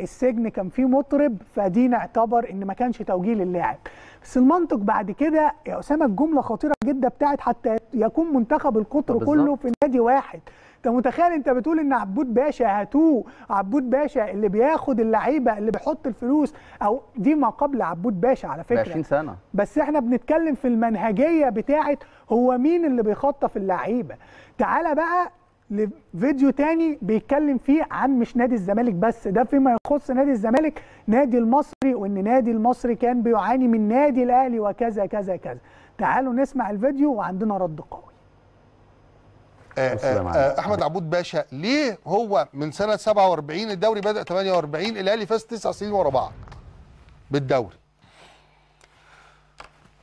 السجن كان فيه مطرب فدي نعتبر ان ما كانش توجيه للاعب بس المنطق بعد كده يا اسامه الجمله خطيره جدا بتاعت حتى يكون منتخب القطر آه، كله في نادي واحد انت متخيل انت بتقول ان عبود باشا هاتوه عبود باشا اللي بياخد اللعيبه اللي بيحط الفلوس او دي ما قبل عبود باشا على فكره 20 سنه بس احنا بنتكلم في المنهجيه بتاعه هو مين اللي بيخطف اللعيبه تعالى بقى لفيديو تاني بيتكلم فيه عن مش نادي الزمالك بس ده فيما يخص نادي الزمالك نادي المصري وان نادي المصري كان بيعاني من نادي الاهلي وكذا كذا كذا تعالوا نسمع الفيديو وعندنا رد قوي آه، آه، آه، احمد عبود باشا ليه هو من سنه 47 الدوري بدا 48 الاهلي فاز تسع سنين ورا بعض بالدوري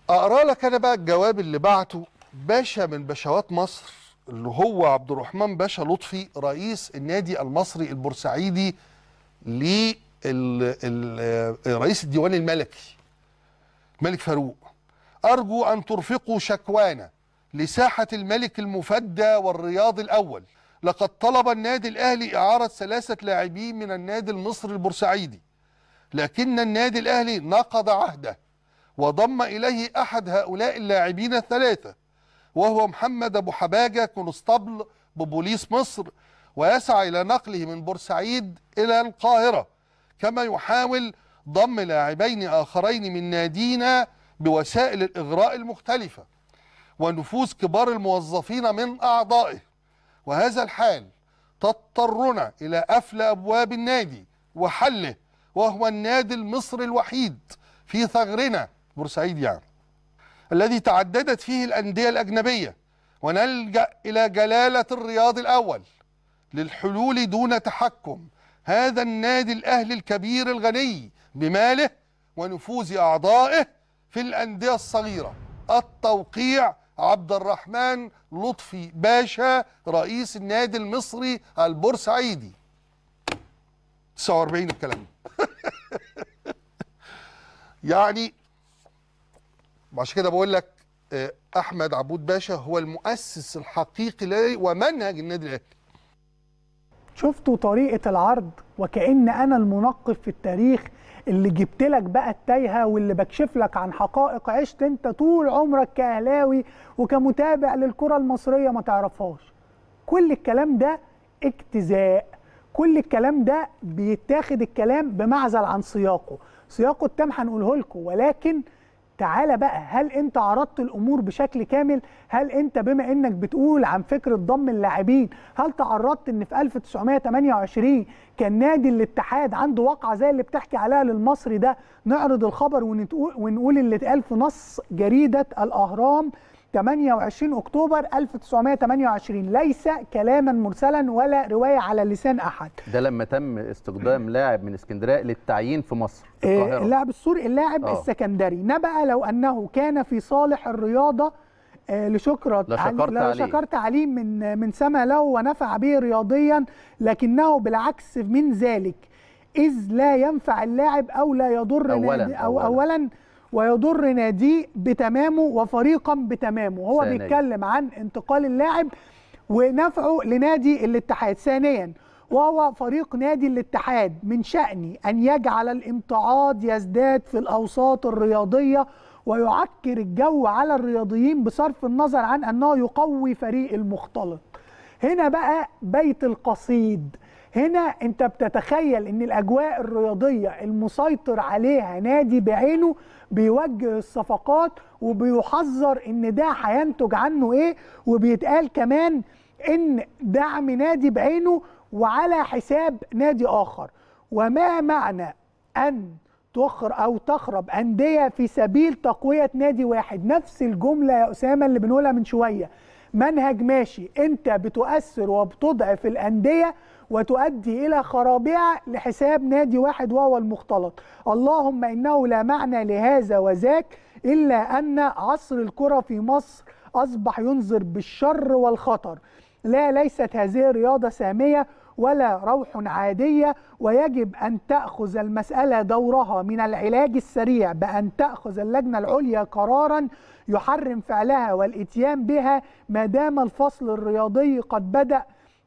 اقرا لك انا بقى الجواب اللي بعته باشا من باشوات مصر اللي هو عبد الرحمن باشا لطفي رئيس النادي المصري البورسعيدي ل رئيس الديوان الملكي ملك فاروق ارجو ان ترفقوا شكوانا لساحة الملك المفدى والرياض الأول لقد طلب النادي الأهلي إعارة ثلاثة لاعبين من النادي المصري البورسعيدي لكن النادي الأهلي نقض عهده وضم إليه أحد هؤلاء اللاعبين الثلاثة وهو محمد أبو حباجة كونستابل ببوليس مصر ويسعى إلى نقله من بورسعيد إلى القاهرة كما يحاول ضم لاعبين آخرين من نادينا بوسائل الإغراء المختلفة ونفوس كبار الموظفين من أعضائه وهذا الحال تضطرنا إلى قفل أبواب النادي وحله وهو النادي المصري الوحيد في ثغرنا بورسعيد يعني الذي تعددت فيه الأندية الأجنبية ونلجأ إلى جلالة الرياض الأول للحلول دون تحكم هذا النادي الأهلي الكبير الغني بماله ونفوذ أعضائه في الأندية الصغيرة التوقيع عبد الرحمن لطفي باشا رئيس النادي المصري البورسعيدي 49 الكلام يعني عشان كده بقول لك آه، احمد عبود باشا هو المؤسس الحقيقي ومنهج النادي الاهلي شفتوا طريقه العرض وكان انا المنقب في التاريخ اللي جبت لك بقى التايهه واللي بكشف لك عن حقائق عشت انت طول عمرك كاهلاوي وكمتابع للكره المصريه ما تعرفهاش كل الكلام ده اجتزاء كل الكلام ده بيتاخد الكلام بمعزل عن سياقه سياقه التام هنقوله لكم ولكن تعالى بقى هل انت عرضت الامور بشكل كامل هل انت بما انك بتقول عن فكره ضم اللاعبين هل تعرضت ان في 1928 كان نادي الاتحاد عنده واقعه زي اللي بتحكي عليها للمصري ده نعرض الخبر ونقول اللي اتقال في نص جريده الاهرام 28 اكتوبر 1928 ليس كلاما مرسلا ولا روايه على لسان احد ده لما تم استخدام لاعب من اسكندريه للتعيين في مصر في آه، القاهره اللاعب السوري اللاعب أوه. السكندري نبأ لو انه كان في صالح الرياضه لشكرة آه، لشكرت علي عليه لشكرت عليه من من سما له ونفع به رياضيا لكنه بالعكس من ذلك إذ لا ينفع اللاعب أو لا يضر أولا, أو أولا, أولا ويضر ناديه بتمامه وفريقا بتمامه هو ثانية. بيتكلم عن انتقال اللاعب ونفعه لنادي الاتحاد ثانيا وهو فريق نادي الاتحاد من شأني أن يجعل الامتعاض يزداد في الأوساط الرياضية ويعكر الجو على الرياضيين بصرف النظر عن أنه يقوي فريق المختلط هنا بقى بيت القصيد هنا انت بتتخيل ان الاجواء الرياضيه المسيطر عليها نادي بعينه بيوجه الصفقات وبيحذر ان ده هينتج عنه ايه وبيتقال كمان ان دعم نادي بعينه وعلى حساب نادي اخر وما معنى ان تخر او تخرب انديه في سبيل تقويه نادي واحد نفس الجمله يا اسامه اللي بنقولها من شويه منهج ماشي انت بتؤثر وبتضعف الانديه وتؤدي الى خرابها لحساب نادي واحد وهو المختلط اللهم انه لا معنى لهذا وذاك الا ان عصر الكره في مصر اصبح ينذر بالشر والخطر لا ليست هذه الرياضه ساميه ولا روح عادية ويجب أن تأخذ المسألة دورها من العلاج السريع بأن تأخذ اللجنة العليا قرارا يحرم فعلها والإتيان بها ما دام الفصل الرياضي قد بدأ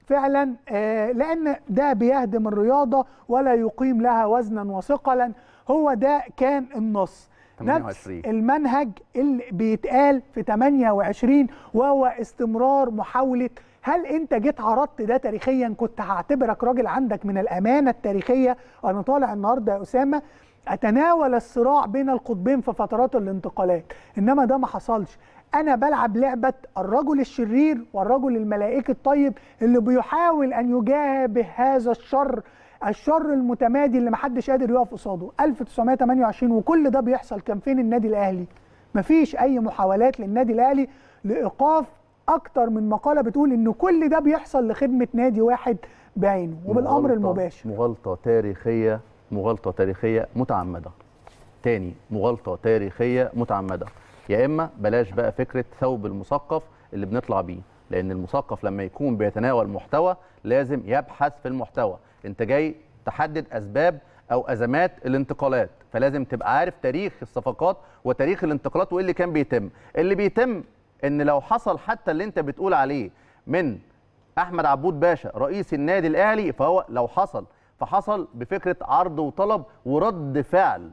فعلا آه، لأن ده بيهدم الرياضة ولا يقيم لها وزنا وثقلا هو ده كان النص 28. نفس المنهج اللي بيتقال في 28 وهو استمرار محاولة هل انت جيت عرضت ده تاريخيا كنت هعتبرك راجل عندك من الامانه التاريخيه انا طالع النهارده يا اسامه اتناول الصراع بين القطبين في فترات الانتقالات انما ده ما حصلش انا بلعب لعبه الرجل الشرير والرجل الملائكي الطيب اللي بيحاول ان يجابه هذا الشر الشر المتمادي اللي محدش قادر يقف قصاده 1928 وكل ده بيحصل كان فين النادي الاهلي مفيش اي محاولات للنادي الاهلي لايقاف اكتر من مقاله بتقول ان كل ده بيحصل لخدمه نادي واحد بعينه وبالامر المباشر مغالطه تاريخيه مغالطه تاريخيه متعمده تاني مغالطه تاريخيه متعمده يا اما بلاش بقى فكره ثوب المثقف اللي بنطلع بيه لان المثقف لما يكون بيتناول محتوى لازم يبحث في المحتوى انت جاي تحدد اسباب او ازمات الانتقالات فلازم تبقى عارف تاريخ الصفقات وتاريخ الانتقالات وايه اللي كان بيتم اللي بيتم ان لو حصل حتى اللي انت بتقول عليه من احمد عبود باشا رئيس النادي الاهلي فهو لو حصل فحصل بفكره عرض وطلب ورد فعل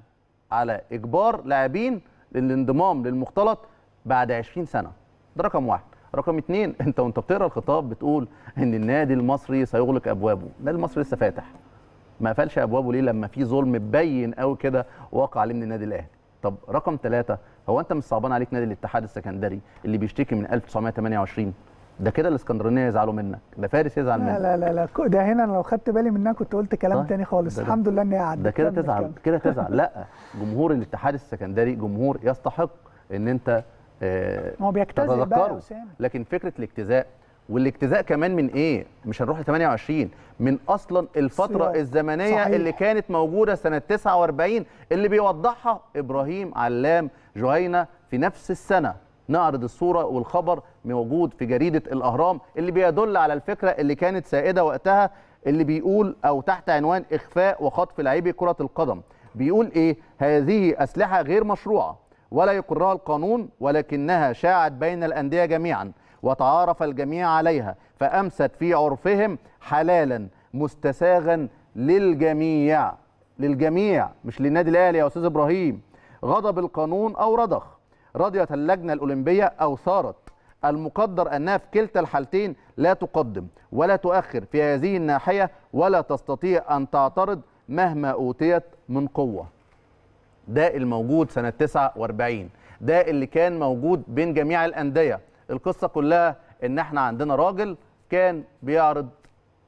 على اجبار لاعبين للانضمام للمختلط بعد 20 سنه ده رقم واحد رقم اتنين انت وانت بتقرا الخطاب بتقول ان النادي المصري سيغلق ابوابه النادي المصري لسه فاتح ما قفلش ابوابه ليه لما في ظلم مبين قوي كده وقع عليه من النادي الاهلي طب رقم ثلاثة هو انت مش صعبان عليك نادي الاتحاد السكندري اللي بيشتكي من 1928 ده كده الاسكندرانيه يزعلوا منك ده فارس يزعل منك لا لا لا ده هنا انا لو خدت بالي منها كنت قلت كلام طيب. تاني خالص الحمد لله اني قعدت ده كده تزعل كده تزعل لا جمهور الاتحاد السكندري جمهور يستحق ان انت آه هو بيجتزئ بقى لكن فكره الاجتزاء والاجتزاء كمان من ايه مش هنروح ل 28 من اصلا الفتره صحيح. الزمنيه صحيح. اللي كانت موجوده سنه 49 اللي بيوضحها ابراهيم علام جهينه في نفس السنه نعرض الصوره والخبر موجود في جريده الاهرام اللي بيدل على الفكره اللي كانت سائده وقتها اللي بيقول او تحت عنوان اخفاء وخطف لاعبي كره القدم بيقول ايه هذه اسلحه غير مشروعه ولا يقرها القانون ولكنها شاعت بين الانديه جميعا وتعارف الجميع عليها فأمست في عرفهم حلالا مستساغا للجميع للجميع مش للنادي الاهلي يا استاذ ابراهيم غضب القانون او رضخ رضيت اللجنه الاولمبيه او صارت المقدر انها في كلتا الحالتين لا تقدم ولا تؤخر في هذه الناحيه ولا تستطيع ان تعترض مهما اوتيت من قوه ده الموجود سنه 49 ده اللي كان موجود بين جميع الانديه القصه كلها ان احنا عندنا راجل كان بيعرض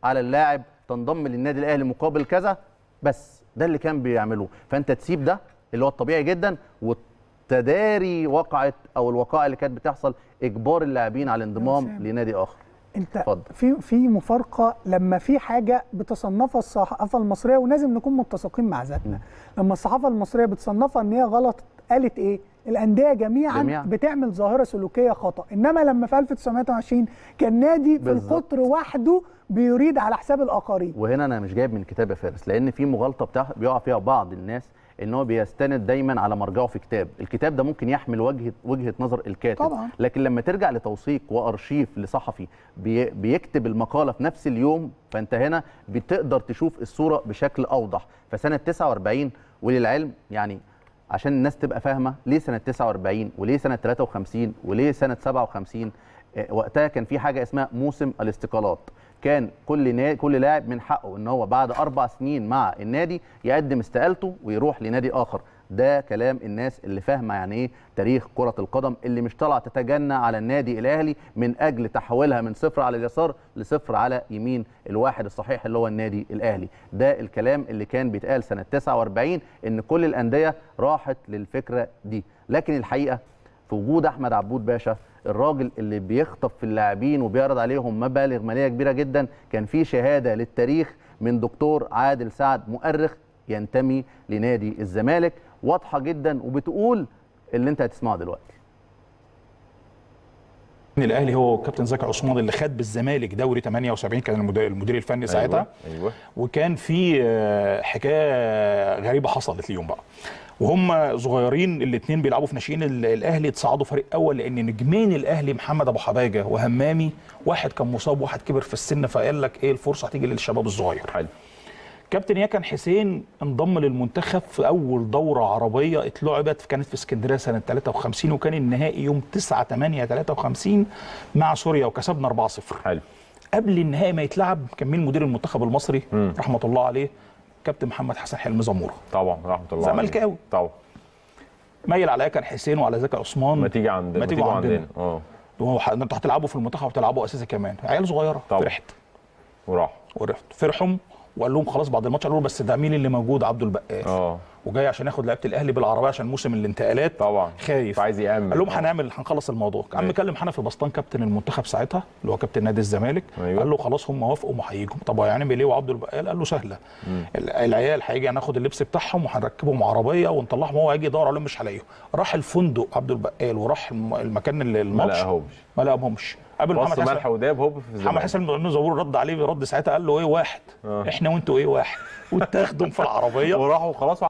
على اللاعب تنضم للنادي الاهلي مقابل كذا بس ده اللي كان بيعمله فانت تسيب ده اللي هو الطبيعي جدا وتداري وقعه او الوقائع اللي كانت بتحصل اجبار اللاعبين على الانضمام نعم. لنادي اخر انت فضل. في في مفارقه لما في حاجه بتصنفها الصحافه المصريه ولازم نكون متسقين مع ذاتنا نعم. لما الصحافه المصريه بتصنفها ان هي غلط قالت ايه الانديه جميعا, جميعا بتعمل ظاهره سلوكيه خطا انما لما في 1920 كان نادي في القطر وحده بيريد على حساب الاخرين وهنا انا مش جايب من كتاب يا فارس لان في مغالطه بيقع فيها بعض الناس ان هو بيستند دايما على مرجعه في كتاب الكتاب ده ممكن يحمل وجهه وجهه نظر الكاتب طبعا. لكن لما ترجع لتوثيق وارشيف لصحفي بي بيكتب المقاله في نفس اليوم فانت هنا بتقدر تشوف الصوره بشكل اوضح فسنه 49 وللعلم يعني عشان الناس تبقى فاهمه ليه سنه 49 وليه سنه 53 وليه سنه 57 آه، وقتها كان في حاجه اسمها موسم الاستقالات كان كل نا... كل لاعب من حقه ان هو بعد اربع سنين مع النادي يقدم استقالته ويروح لنادي اخر ده كلام الناس اللي فاهمه يعني ايه تاريخ كره القدم اللي مش طالعه تتجنى على النادي الاهلي من اجل تحويلها من صفر على اليسار لصفر على يمين الواحد الصحيح اللي هو النادي الاهلي ده الكلام اللي كان بيتقال سنه 49 ان كل الانديه راحت للفكره دي لكن الحقيقه في وجود احمد عبود باشا الراجل اللي بيخطف في اللاعبين وبيعرض عليهم مبالغ ماليه كبيره جدا كان في شهاده للتاريخ من دكتور عادل سعد مؤرخ ينتمي لنادي الزمالك واضحه جدا وبتقول اللي انت هتسمعه دلوقتي الاهلي هو كابتن زكي عثمان اللي خد بالزمالك دوري 78 كان المدير الفني أيوة، ساعتها أيوة. أيوة. وكان في آه، حكايه غريبه حصلت ليهم بقى وهم صغيرين الاثنين بيلعبوا في ناشئين الاهلي اتصعدوا فريق اول لان نجمين الاهلي محمد ابو حباجه وهمامي واحد كان مصاب واحد كبر في السن فقال لك ايه الفرصه هتيجي للشباب الصغير حلو كابتن يكن حسين انضم للمنتخب في اول دوره عربيه اتلعبت كانت في اسكندريه سنه 53 وكان النهائي يوم 9 8 53 مع سوريا وكسبنا 4-0 حلو قبل النهائي ما يتلعب كان مين مدير المنتخب المصري مم. رحمه الله عليه كابتن محمد حسن حلمي زموره طبعا رحمه الله زملكاوي طبعا مايل على ياكن حسين وعلى زكي عثمان ما تيجي عندنا ما تيجي عندنا اه انتوا هتلعبوا في المنتخب وتلعبوا اساسي كمان عيال صغيره طبعا فرحت وراح ورحت فرحهم وقال لهم خلاص بعد الماتش قالوا بس ده مين اللي موجود عبده البقاش آه. وجاي عشان ياخد لعيبه الاهلي بالعربيه عشان موسم الانتقالات طبعا خايف عايز يامن قال لهم آه. هنعمل هنخلص الموضوع قام أيوة. مكلم حنفي بسطان كابتن المنتخب ساعتها اللي هو كابتن نادي الزمالك أيوة. قال له خلاص هم وافقوا وهيجوا طب يعني ايه وعبد البقال قال له سهله العيال هيجي هناخد اللبس بتاعهم وهنركبهم عربيه ونطلعهم هو هيجي يدور عليهم مش هلاقيهم راح الفندق عبد البقال وراح المكان اللي الماتش ما لقاهمش ما لقاهمش محمد حسن ملح وداب هوب في الزمالك محمد حسن زبور رد عليه رد ساعتها قال له ايه واحد آه. احنا وانتوا ايه واحد واتاخدوا في العربيه وراحوا خلاص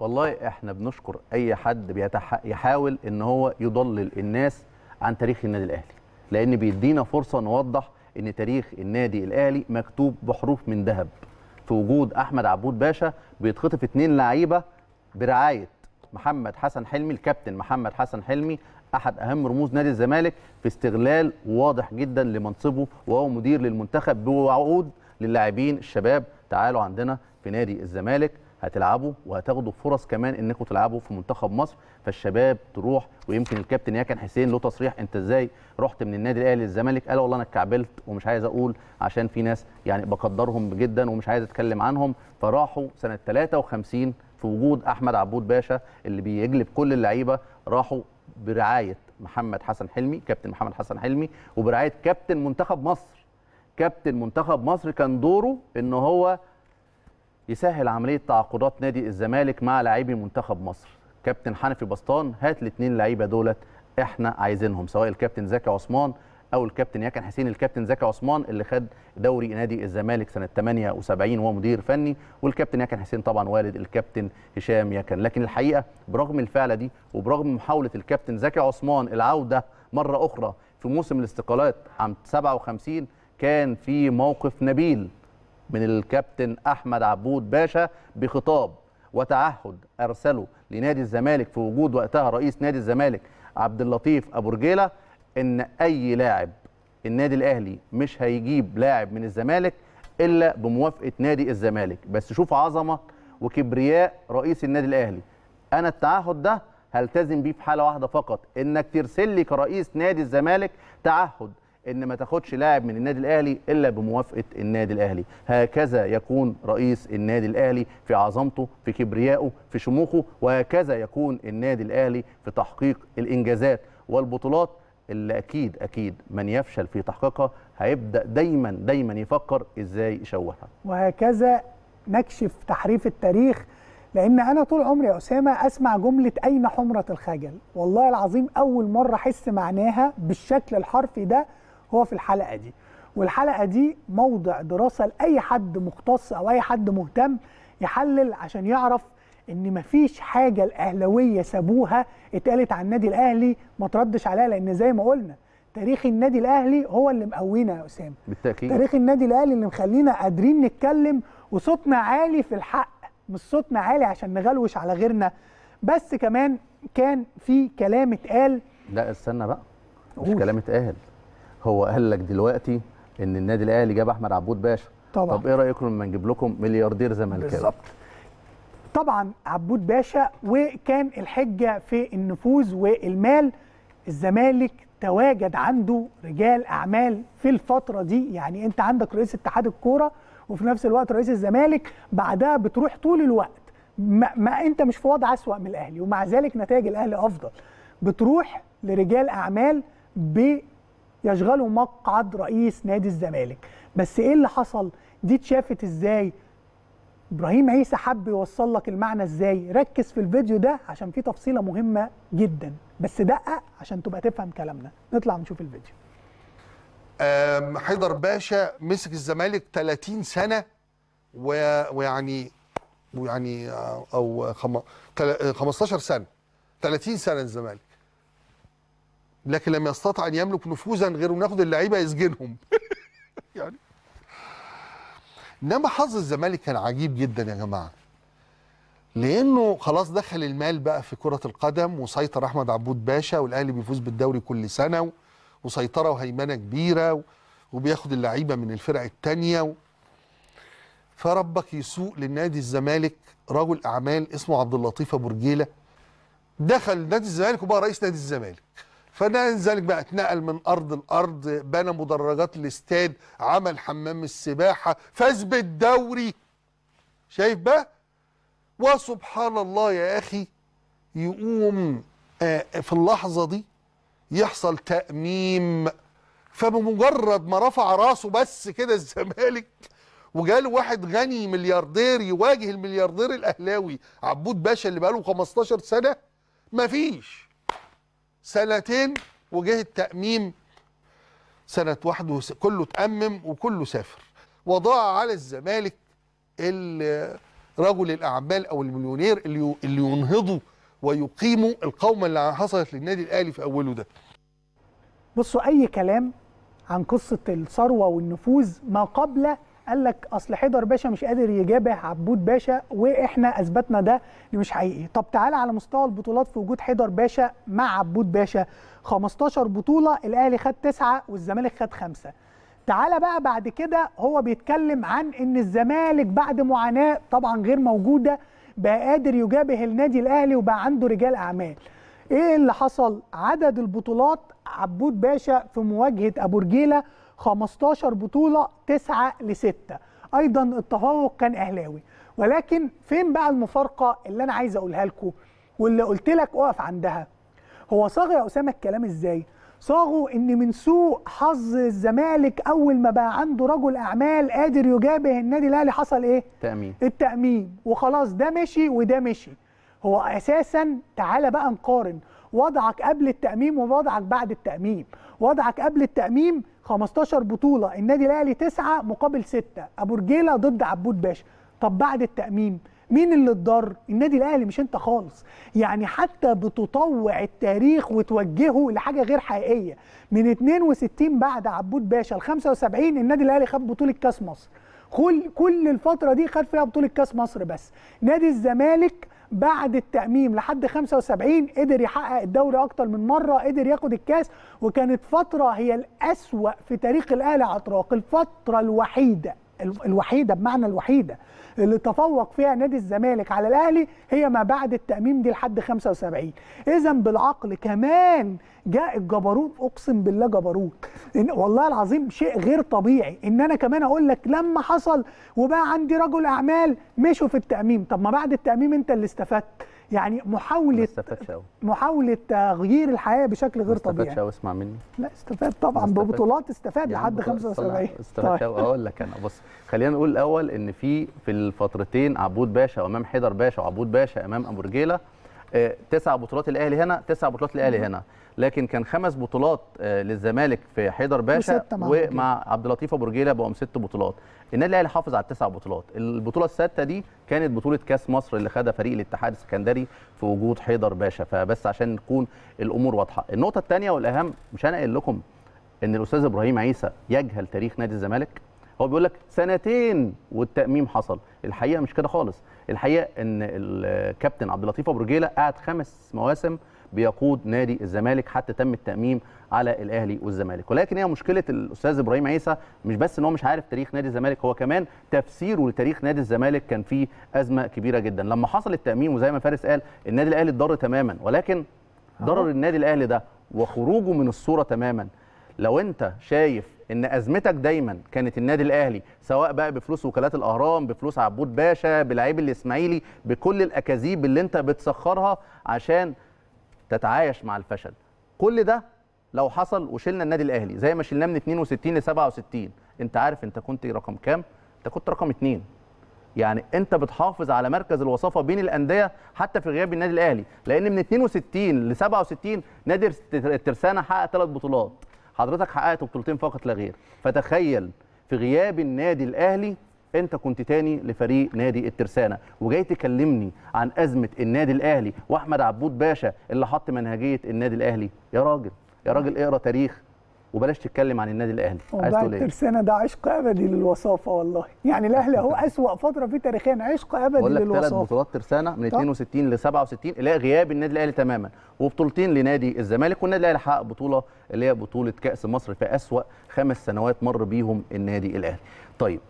والله احنا بنشكر اي حد بيحاول ان هو يضلل الناس عن تاريخ النادي الاهلي لان بيدينا فرصه نوضح ان تاريخ النادي الاهلي مكتوب بحروف من ذهب في وجود احمد عبود باشا بيتخطف اثنين لعيبه برعايه محمد حسن حلمي الكابتن محمد حسن حلمي احد اهم رموز نادي الزمالك في استغلال واضح جدا لمنصبه وهو مدير للمنتخب بوعود للاعبين الشباب تعالوا عندنا في نادي الزمالك هتلعبوا وهتاخدوا فرص كمان انكم تلعبوا في منتخب مصر فالشباب تروح ويمكن الكابتن ياكن حسين له تصريح انت ازاي رحت من النادي الاهلي للزمالك قال والله انا اتكعبلت ومش عايز اقول عشان في ناس يعني بقدرهم جدا ومش عايز اتكلم عنهم فراحوا سنه 53 في وجود احمد عبود باشا اللي بيجلب كل اللعيبه راحوا برعايه محمد حسن حلمي كابتن محمد حسن حلمي وبرعايه كابتن منتخب مصر كابتن منتخب مصر كان دوره ان هو يسهل عمليه تعاقدات نادي الزمالك مع لاعبي منتخب مصر كابتن حنفي بسطان هات الاثنين لعيبه دولت احنا عايزينهم سواء الكابتن زكي عثمان او الكابتن يكن حسين الكابتن زكي عثمان اللي خد دوري نادي الزمالك سنه 78 وهو مدير فني والكابتن يكن حسين طبعا والد الكابتن هشام يكن لكن الحقيقه برغم الفعله دي وبرغم محاوله الكابتن زكي عثمان العوده مره اخرى في موسم الاستقالات عام 57 كان في موقف نبيل من الكابتن احمد عبود باشا بخطاب وتعهد ارسله لنادي الزمالك في وجود وقتها رئيس نادي الزمالك عبد اللطيف ابو رجيله ان اي لاعب النادي الاهلي مش هيجيب لاعب من الزمالك الا بموافقه نادي الزمالك بس شوف عظمه وكبرياء رئيس النادي الاهلي انا التعهد ده هلتزم بيه في حاله واحده فقط انك ترسل لي كرئيس نادي الزمالك تعهد ان ما تاخدش لاعب من النادي الاهلي الا بموافقه النادي الاهلي هكذا يكون رئيس النادي الاهلي في عظمته في كبريائه في شموخه وهكذا يكون النادي الاهلي في تحقيق الانجازات والبطولات اللي اكيد اكيد من يفشل في تحقيقها هيبدا دايما دايما يفكر ازاي يشوهها وهكذا نكشف تحريف التاريخ لان انا طول عمري يا اسامه اسمع جمله اين حمره الخجل والله العظيم اول مره احس معناها بالشكل الحرفي ده هو في الحلقه دي والحلقه دي موضع دراسه لاي حد مختص او اي حد مهتم يحلل عشان يعرف ان مفيش حاجه الاهلاويه سابوها اتقالت عن النادي الاهلي ما تردش عليها لان زي ما قلنا تاريخ النادي الاهلي هو اللي مقوينا يا اسامه بالتاكيد تاريخ النادي الاهلي اللي مخلينا قادرين نتكلم وصوتنا عالي في الحق مش صوتنا عالي عشان نغلوش على غيرنا بس كمان كان في كلام اتقال لا استنى بقى مش كلام اتقال هو قال لك دلوقتي ان النادي الاهلي جاب احمد عبود باشا طبعا طب ايه رايكم لما نجيب لكم ملياردير زملكاوي بالظبط طبعا عبود باشا وكان الحجه في النفوذ والمال الزمالك تواجد عنده رجال اعمال في الفتره دي يعني انت عندك رئيس اتحاد الكوره وفي نفس الوقت رئيس الزمالك بعدها بتروح طول الوقت ما, ما انت مش في وضع اسوا من الاهلي ومع ذلك نتائج الاهلي افضل بتروح لرجال اعمال ب يشغله مقعد رئيس نادي الزمالك بس ايه اللي حصل دي اتشافت ازاي ابراهيم عيسى حب يوصل لك المعنى ازاي ركز في الفيديو ده عشان فيه تفصيله مهمه جدا بس دقق عشان تبقى تفهم كلامنا نطلع نشوف الفيديو حيدر باشا مسك الزمالك 30 سنه و... ويعني ويعني او خم... 15 سنه 30 سنه الزمالك لكن لم يستطع ان يملك نفوذا غير انه ياخد اللعيبه يسجنهم يعني انما حظ الزمالك كان عجيب جدا يا جماعه لانه خلاص دخل المال بقى في كره القدم وسيطر احمد عبود باشا والاهلي بيفوز بالدوري كل سنه وسيطره وهيمنه كبيره وبياخد اللعيبه من الفرق الثانيه و... فربك يسوق لنادي الزمالك رجل اعمال اسمه عبد اللطيف ابو رجيله دخل نادي الزمالك وبقى رئيس نادي الزمالك فنال ذلك بقى اتنقل من ارض لارض بنى مدرجات الاستاد عمل حمام السباحه فاز بالدوري شايف بقى وسبحان الله يا اخي يقوم آه، في اللحظه دي يحصل تاميم فبمجرد ما رفع راسه بس كده الزمالك وجاله واحد غني ملياردير يواجه الملياردير الاهلاوي عبود باشا اللي بقاله 15 سنه مفيش سنتين وجه التأميم سنة واحد كله تأمم وكله سافر وضاع على الزمالك رجل الأعمال أو المليونير اللي اللي ينهضوا ويقيموا القومة اللي حصلت للنادي الأهلي في أوله ده بصوا أي كلام عن قصة الثروة والنفوذ ما قبل قال لك اصل حيدر باشا مش قادر يجابه عبود باشا واحنا اثبتنا ده اللي مش حقيقي طب تعالى على مستوى البطولات في وجود حيدر باشا مع عبود باشا 15 بطوله الاهلي خد تسعه والزمالك خد خمسه تعالى بقى بعد كده هو بيتكلم عن ان الزمالك بعد معاناه طبعا غير موجوده بقى قادر يجابه النادي الاهلي وبقى عنده رجال اعمال ايه اللي حصل عدد البطولات عبود باشا في مواجهه ابو رجيله 15 بطوله 9 ل 6 ايضا التفوق كان اهلاوي ولكن فين بقى المفارقه اللي انا عايز اقولها لكم واللي قلت لك اقف عندها هو صاغ يا اسامه الكلام ازاي صاغوا ان من سوء حظ الزمالك اول ما بقى عنده رجل اعمال قادر يجابه النادي الاهلي حصل ايه التامين التامين وخلاص ده مشي وده مشي هو اساسا تعالى بقى نقارن وضعك قبل التاميم ووضعك بعد التاميم وضعك قبل التاميم 15 بطوله النادي الاهلي 9 مقابل 6 ابو رجيله ضد عبود باشا طب بعد التاميم مين اللي اتضر النادي الاهلي مش انت خالص يعني حتى بتطوع التاريخ وتوجهه لحاجه غير حقيقيه من 62 بعد عبود باشا ل 75 النادي الاهلي خد بطوله كاس مصر كل كل الفتره دي خد فيها بطوله كاس مصر بس نادي الزمالك بعد التأميم لحد 75 قدر يحقق الدوري أكتر من مرة قدر ياخد الكاس وكانت فترة هي الأسوأ في تاريخ الأهلي على الفترة الوحيدة الوحيده بمعنى الوحيده اللي تفوق فيها نادي الزمالك على الاهلي هي ما بعد التاميم دي لحد 75 اذا بالعقل كمان جاء الجبروت اقسم بالله جبروت إن والله العظيم شيء غير طبيعي ان انا كمان اقول لك لما حصل وبقى عندي رجل اعمال مشوا في التاميم طب ما بعد التاميم انت اللي استفدت يعني محاوله محاوله تغيير الحياه بشكل غير طبيعي ما استفادش اسمع مني لا استفاد طبعا ببطولات استفاد لحد 75 طيب. استفاد اقول لك انا بص خلينا نقول الاول ان في في الفترتين عبود باشا وامام حيدر باشا وعبود باشا امام ابو رجيله آه، تسع بطولات الاهلي هنا تسع بطولات الاهلي هنا لكن كان خمس بطولات آه، للزمالك في حيدر باشا ومع عبد اللطيف ابو رجيله بقوا ست بطولات النادي الاهلي حافظ على التسع بطولات البطوله السادسه دي كانت بطوله كاس مصر اللي خدها فريق الاتحاد السكندري في وجود حيدر باشا فبس عشان تكون الامور واضحه النقطه الثانيه والاهم مش انا قايل لكم ان الاستاذ ابراهيم عيسى يجهل تاريخ نادي الزمالك هو بيقول لك سنتين والتأميم حصل الحقيقه مش كده خالص الحقيقه ان الكابتن آه، عبد اللطيف ابو رجيله قعد خمس مواسم بيقود نادي الزمالك حتى تم التاميم على الاهلي والزمالك ولكن هي مشكله الاستاذ ابراهيم عيسى مش بس ان هو مش عارف تاريخ نادي الزمالك هو كمان تفسيره لتاريخ نادي الزمالك كان فيه ازمه كبيره جدا لما حصل التاميم وزي ما فارس قال النادي الاهلي اتضر تماما ولكن ضرر النادي الاهلي ده وخروجه من الصوره تماما لو انت شايف ان ازمتك دايما كانت النادي الاهلي سواء بقى بفلوس وكالات الاهرام بفلوس عبود باشا بلعيب الاسماعيلي بكل الاكاذيب اللي انت بتسخرها عشان تتعايش مع الفشل كل ده لو حصل وشلنا النادي الاهلي زي ما شلناه من 62 ل 67 انت عارف انت كنت رقم كام انت كنت رقم اثنين يعني انت بتحافظ على مركز الوصافه بين الانديه حتى في غياب النادي الاهلي لان من 62 ل 67 نادي الترسانه حقق ثلاث بطولات حضرتك حققت بطولتين فقط لا غير فتخيل في غياب النادي الاهلي انت كنت تاني لفريق نادي الترسانه وجاي تكلمني عن ازمه النادي الاهلي واحمد عبود باشا اللي حط منهجيه النادي الاهلي يا راجل يا راجل اقرا تاريخ وبلاش تتكلم عن النادي الاهلي عايز تقول ايه الترسانه ده عشق ابدي للوصافه والله يعني الاهلي اهو اسوا فتره في تاريخنا عشق ابدي للوصافه ثلاث بطولات ترسانه من طب. 62 ل 67 الى غياب النادي الاهلي تماما وبطولتين لنادي الزمالك والنادي الاهلي حقق بطوله اللي هي بطوله كاس مصر في اسوا خمس سنوات مر بيهم النادي الاهلي طيب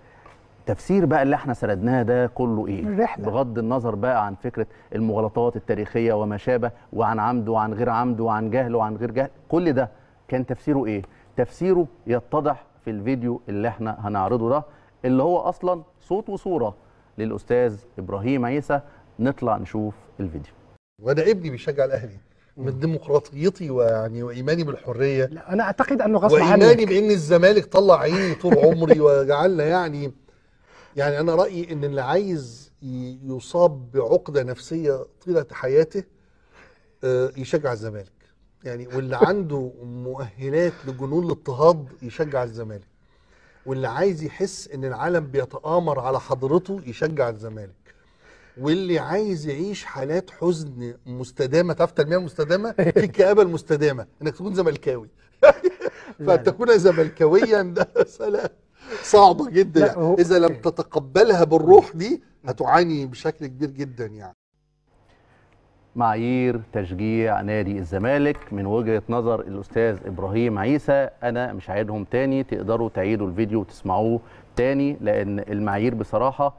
تفسير بقى اللي احنا سردناه ده كله ايه الرحلة. بغض النظر بقى عن فكره المغالطات التاريخيه وما شابه وعن عمد وعن غير عمد وعن جهل وعن غير جهل كل ده كان تفسيره ايه تفسيره يتضح في الفيديو اللي احنا هنعرضه ده اللي هو اصلا صوت وصوره للاستاذ ابراهيم عيسى نطلع نشوف الفيديو وانا ابني بيشجع الاهلي من ديمقراطيتي ويعني وايماني بالحريه لا انا اعتقد انه غصب عنك وايماني بان الزمالك طلع عيني طول عمري وجعلنا يعني يعني انا رايي ان اللي عايز يصاب بعقده نفسيه طيله حياته آه، يشجع الزمالك يعني واللي عنده مؤهلات لجنون الاضطهاد يشجع الزمالك واللي عايز يحس ان العالم بيتآمر على حضرته يشجع الزمالك واللي عايز يعيش حالات حزن مستدامه تعرف التنميه المستدامه في الكآبه المستدامه انك تكون زملكاوي فتكون يعني. زملكاويا ده سلام صعبه جدا اذا لم إيه؟ تتقبلها بالروح دي هتعاني بشكل كبير جدا يعني معايير تشجيع نادي الزمالك من وجهه نظر الاستاذ ابراهيم عيسى انا مش عايدهم تاني تقدروا تعيدوا الفيديو وتسمعوه تاني لان المعايير بصراحه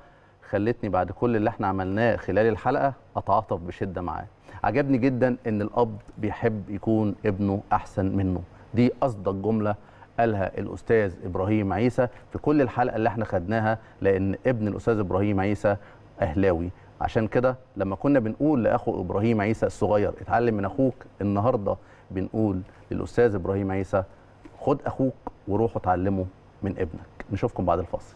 خلتني بعد كل اللي احنا عملناه خلال الحلقه اتعاطف بشده معاه عجبني جدا ان الاب بيحب يكون ابنه احسن منه دي اصدق جمله قالها الاستاذ ابراهيم عيسى في كل الحلقه اللي احنا خدناها لان ابن الاستاذ ابراهيم عيسى اهلاوي عشان كده لما كنا بنقول لاخو ابراهيم عيسى الصغير اتعلم من اخوك النهارده بنقول للاستاذ ابراهيم عيسى خد اخوك وروحوا اتعلموا من ابنك نشوفكم بعد الفاصل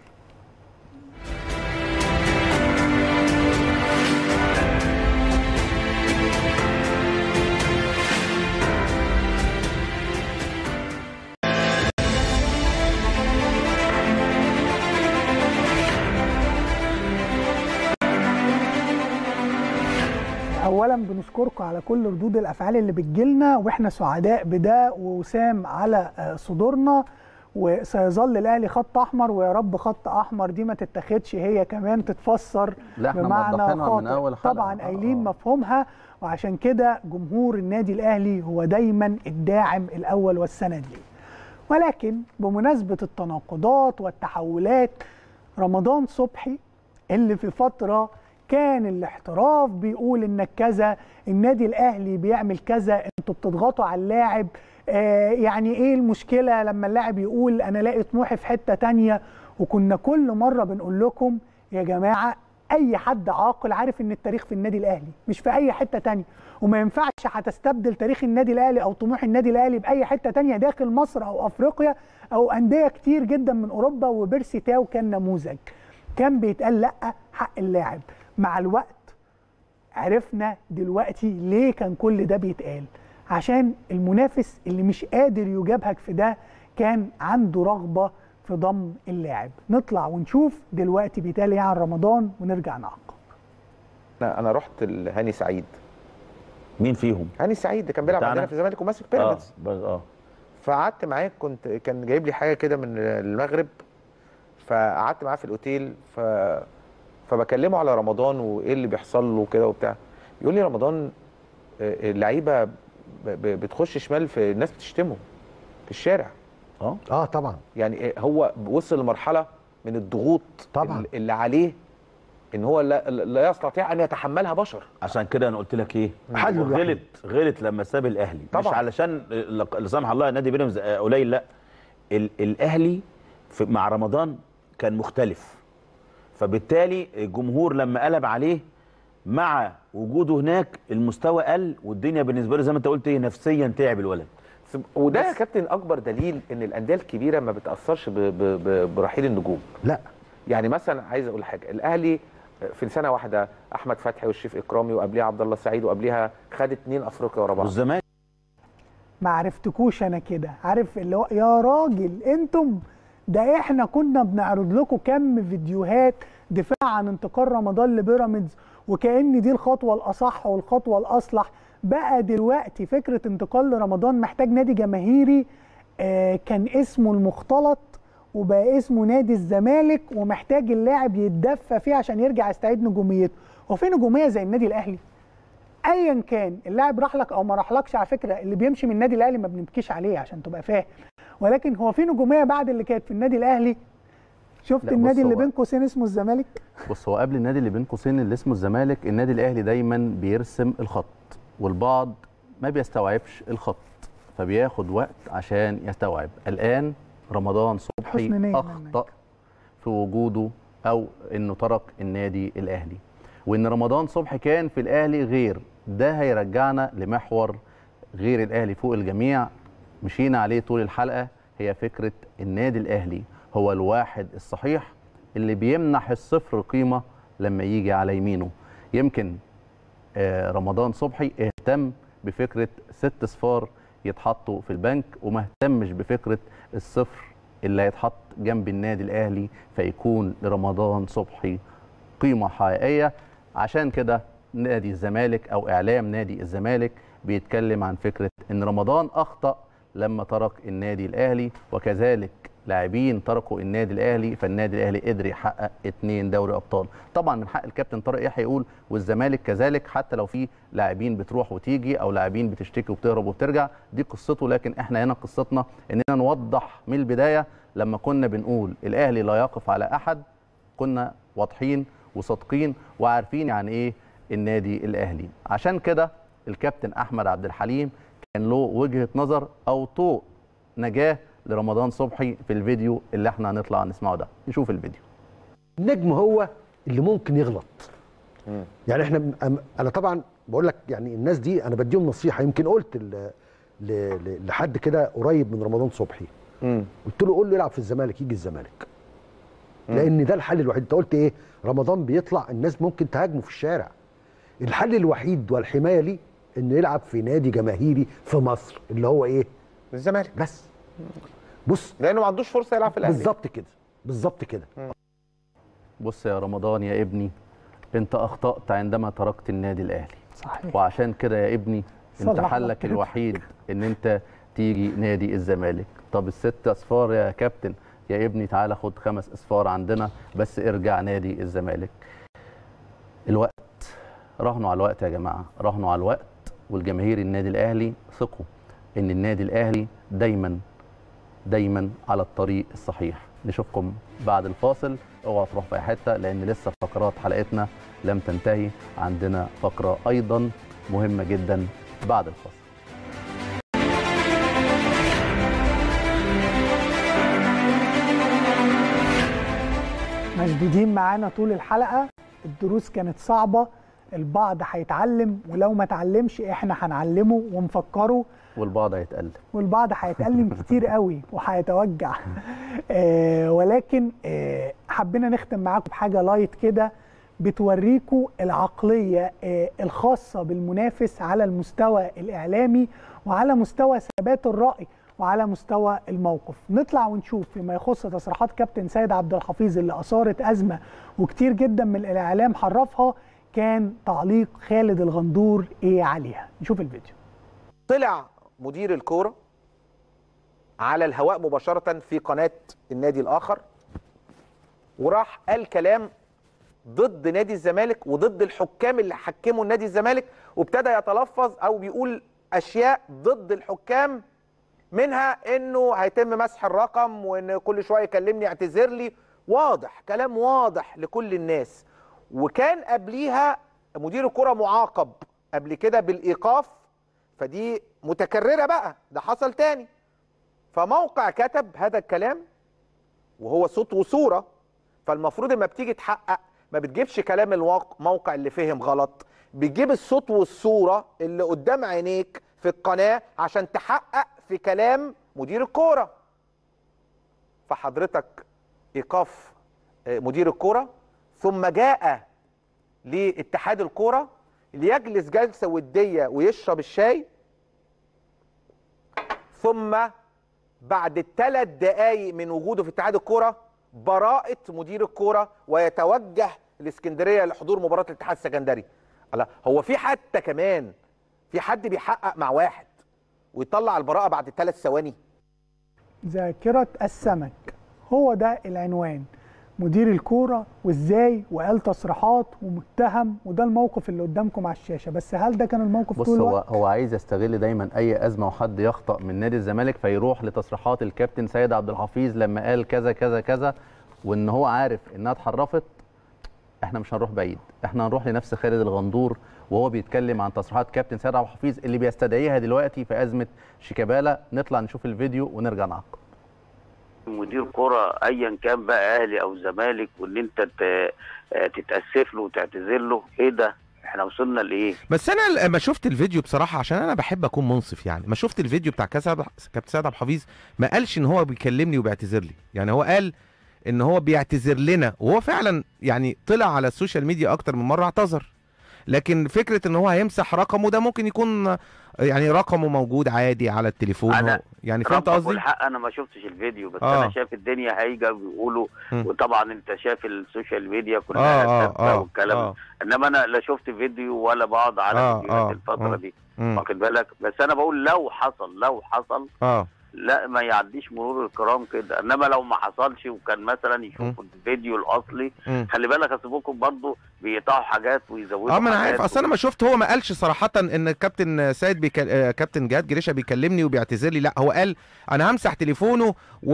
اولا بنشكركم على كل ردود الافعال اللي بتجيلنا واحنا سعداء بده ووسام على آه، صدورنا وسيظل الاهلي خط احمر ويا رب خط احمر دي ما تتاخدش هي كمان تتفسر لا احنا بمعنى خاطئ طبعا آه. قايلين مفهومها وعشان كده جمهور النادي الاهلي هو دايما الداعم الاول والسند ليه ولكن بمناسبه التناقضات والتحولات رمضان صبحي اللي في فتره كان الاحتراف بيقول انك كذا النادي الاهلي بيعمل كذا انتوا بتضغطوا على اللاعب آه يعني ايه المشكله لما اللاعب يقول انا لاقي طموحي في حته تانية وكنا كل مره بنقول لكم يا جماعه اي حد عاقل عارف ان التاريخ في النادي الاهلي مش في اي حته تانية وما ينفعش هتستبدل تاريخ النادي الاهلي او طموح النادي الاهلي باي حته تانية داخل مصر او افريقيا او انديه كتير جدا من اوروبا وبيرسي تاو كان نموذج كان بيتقال لا حق اللاعب مع الوقت عرفنا دلوقتي ليه كان كل ده بيتقال عشان المنافس اللي مش قادر يجابهك في ده كان عنده رغبه في ضم اللاعب نطلع ونشوف دلوقتي بيتقال ايه عن رمضان ونرجع نعقب انا رحت لهاني سعيد مين فيهم هاني سعيد ده كان بيلعب عندنا في الزمالك وماسك بيراميدز اه اه فقعدت معاه كنت كان جايب لي حاجه كده من المغرب فقعدت معاه في الاوتيل ف فبكلمه على رمضان وايه اللي بيحصل له وكده وبتاع يقول لي رمضان آه، آه، اللعيبه بتخش شمال في الناس بتشتمه في الشارع اه اه طبعا يعني آه، هو وصل لمرحله من الضغوط طبعا اللي عليه ان هو لا, لا يستطيع ان يتحملها بشر عشان كده انا قلت لك ايه حلو يعني. غلط غلط لما ساب الاهلي طبعا. مش علشان لا سمح الله النادي بيراميدز قليل لا الاهلي مع رمضان كان مختلف فبالتالي الجمهور لما قلب عليه مع وجوده هناك المستوى قل والدنيا بالنسبه له زي ما انت قلت ايه، نفسيا تعب الولد وده يا كابتن اكبر دليل ان الانديه الكبيره ما بتاثرش برحيل النجوم لا يعني مثلا عايز اقول حاجه الاهلي في سنه واحده احمد فتحي والشيف اكرامي وقبليها عبد الله سعيد وقبليها خد اتنين افريقيا ورا بعض والزمالك ما عرفتكوش انا كده عارف اللي هو يا راجل انتم ده احنا كنا بنعرض لكم كم فيديوهات دفاع عن انتقال رمضان لبيراميدز وكأن دي الخطوة الأصح والخطوة الأصلح بقى دلوقتي فكرة انتقال لرمضان محتاج نادي جماهيري آه، كان اسمه المختلط وبقى اسمه نادي الزمالك ومحتاج اللاعب يتدفى فيه عشان يرجع يستعيد نجوميته هو في نجوميه زي النادي الاهلي ايا كان اللاعب راح لك او ما راحلكش على فكره اللي بيمشي من النادي الاهلي ما بنبكيش عليه عشان تبقى فاهم ولكن هو في نجوميه بعد اللي كانت في النادي الاهلي شفت النادي اللي بين قوسين اسمه الزمالك بص هو قبل النادي اللي بين قوسين اللي اسمه الزمالك النادي الاهلي دايما بيرسم الخط والبعض ما بيستوعبش الخط فبياخد وقت عشان يستوعب الان رمضان صبحي اخطا في وجوده او انه ترك النادي الاهلي وان رمضان صبحي كان في الاهلي غير ده هيرجعنا لمحور غير الاهلي فوق الجميع مشينا عليه طول الحلقه هي فكره النادي الاهلي هو الواحد الصحيح اللي بيمنح الصفر قيمه لما يجي على يمينه يمكن آه، رمضان صبحي اهتم بفكره ست صفار يتحطوا في البنك وما اهتمش بفكره الصفر اللي هيتحط جنب النادي الاهلي فيكون لرمضان صبحي قيمه حقيقيه عشان كده نادي الزمالك او اعلام نادي الزمالك بيتكلم عن فكره ان رمضان اخطا لما ترك النادي الاهلي وكذلك لاعبين تركوا النادي الاهلي فالنادي الاهلي قدر يحقق اثنين دوري ابطال طبعا من حق الكابتن طارق يحيى يقول والزمالك كذلك حتى لو في لاعبين بتروح وتيجي او لاعبين بتشتكي وبتهرب وبترجع دي قصته لكن احنا هنا قصتنا اننا نوضح من البدايه لما كنا بنقول الاهلي لا يقف على احد كنا واضحين وصادقين وعارفين يعني ايه النادي الاهلي عشان كده الكابتن احمد عبد الحليم كان له وجهه نظر او طوق نجاه لرمضان صبحي في الفيديو اللي احنا هنطلع نسمعه ده نشوف الفيديو النجم هو اللي ممكن يغلط مم. يعني احنا انا طبعا بقول لك يعني الناس دي انا بديهم نصيحه يمكن قلت ل... ل... لحد كده قريب من رمضان صبحي مم. قلت له قول له يلعب في الزمالك يجي الزمالك مم. لان ده الحل الوحيد انت قلت ايه رمضان بيطلع الناس ممكن تهاجمه في الشارع الحل الوحيد والحمايه ليه انه يلعب في نادي جماهيري في مصر اللي هو ايه؟ الزمالك بس بص لانه ما عندوش فرصه يلعب في الاهلي بالظبط كده بالظبط كده بص يا رمضان يا ابني انت اخطات عندما تركت النادي الاهلي صحيح وعشان كده يا ابني انت حلك الوحيد ان انت تيجي نادي الزمالك طب الست اصفار يا كابتن يا ابني تعالى خد خمس اصفار عندنا بس ارجع نادي الزمالك الوقت راهنوا على الوقت يا جماعه راهنوا على الوقت والجماهير النادي الاهلي ثقوا ان النادي الاهلي دايما دايما على الطريق الصحيح نشوفكم بعد الفاصل اوعى تروح في حته لان لسه فقرات حلقتنا لم تنتهي عندنا فقره ايضا مهمه جدا بعد الفاصل مشدودين معانا طول الحلقه الدروس كانت صعبه البعض هيتعلم ولو ما اتعلمش احنا هنعلمه ونفكره والبعض هيتألم والبعض هيتألم كتير قوي وهيتوجع آه ولكن آه حبينا نختم معاكم بحاجه لايت كده بتوريكم العقليه آه الخاصه بالمنافس على المستوى الاعلامي وعلى مستوى ثبات الراي وعلى مستوى الموقف نطلع ونشوف فيما يخص تصريحات كابتن سيد عبد الحفيظ اللي اثارت ازمه وكتير جدا من الاعلام حرفها كان تعليق خالد الغندور ايه عليها نشوف الفيديو طلع مدير الكوره على الهواء مباشره في قناه النادي الاخر وراح قال كلام ضد نادي الزمالك وضد الحكام اللي حكموا نادي الزمالك وابتدى يتلفظ او بيقول اشياء ضد الحكام منها انه هيتم مسح الرقم وان كل شويه يكلمني اعتذر لي واضح كلام واضح لكل الناس وكان قبليها مدير الكرة معاقب قبل كده بالإيقاف فدي متكررة بقى ده حصل تاني فموقع كتب هذا الكلام وهو صوت وصورة فالمفروض لما بتيجي تحقق ما بتجيبش كلام الموقع اللي فهم غلط بتجيب الصوت والصورة اللي قدام عينيك في القناة عشان تحقق في كلام مدير الكورة فحضرتك إيقاف آه، مدير الكورة ثم جاء لاتحاد الكوره ليجلس جلسه وديه ويشرب الشاي ثم بعد ثلاث دقائق من وجوده في اتحاد الكوره براءه مدير الكوره ويتوجه الاسكندريه لحضور مباراه الاتحاد السكندري الله هو في حتى كمان في حد بيحقق مع واحد ويطلع البراءه بعد ثلاث ثواني ذاكره السمك هو ده العنوان مدير الكوره وازاي وقال تصريحات ومتهم وده الموقف اللي قدامكم على الشاشه بس هل ده كان الموقف بص طول هو هو عايز يستغل دايما اي ازمه وحد يخطا من نادي الزمالك فيروح لتصريحات الكابتن سيد عبد الحفيظ لما قال كذا كذا كذا وان هو عارف انها اتحرفت احنا مش هنروح بعيد احنا هنروح لنفس خالد الغندور وهو بيتكلم عن تصريحات كابتن سيد عبد الحفيظ اللي بيستدعيها دلوقتي في ازمه شيكابالا نطلع نشوف الفيديو ونرجع نعقب مدير كرة ايا كان بقى اهلي او زمالك وان انت آه، تتاسف له وتعتذر له ايه ده احنا وصلنا لايه بس انا ما شفت الفيديو بصراحه عشان انا بحب اكون منصف يعني ما شفت الفيديو بتاع كابتن سعد عبد الحفيظ ما قالش ان هو بيكلمني وبيعتذر لي يعني هو قال ان هو بيعتذر لنا وهو فعلا يعني طلع على السوشيال ميديا اكتر من مره اعتذر لكن فكره ان هو هيمسح رقمه ده ممكن يكون يعني رقمه موجود عادي على التليفون أنا يعني فهمت قصدي؟ الحق انا ما شفتش الفيديو بس آه. انا شايف الدنيا هيجا بيقولوا وطبعا انت شايف السوشيال ميديا كلها آه آه آه،, آه والكلام آه. انما انا لا شفت فيديو ولا بقعد على آه آه الفتره آه. دي واخد بالك بس انا بقول لو حصل لو حصل آه. لا ما يعديش مرور الكرام كده انما لو ما حصلش وكان مثلا يشوف الفيديو الاصلي خلي بالك اسيبكم برضه بيقطعوا حاجات ويزودوا اه ما انا عارف اصل انا ما شفت هو ما قالش صراحه ان الكابتن سيد بيك... آه، كابتن جهاد جريشه بيكلمني وبيعتذر لي لا هو قال انا همسح تليفونه و...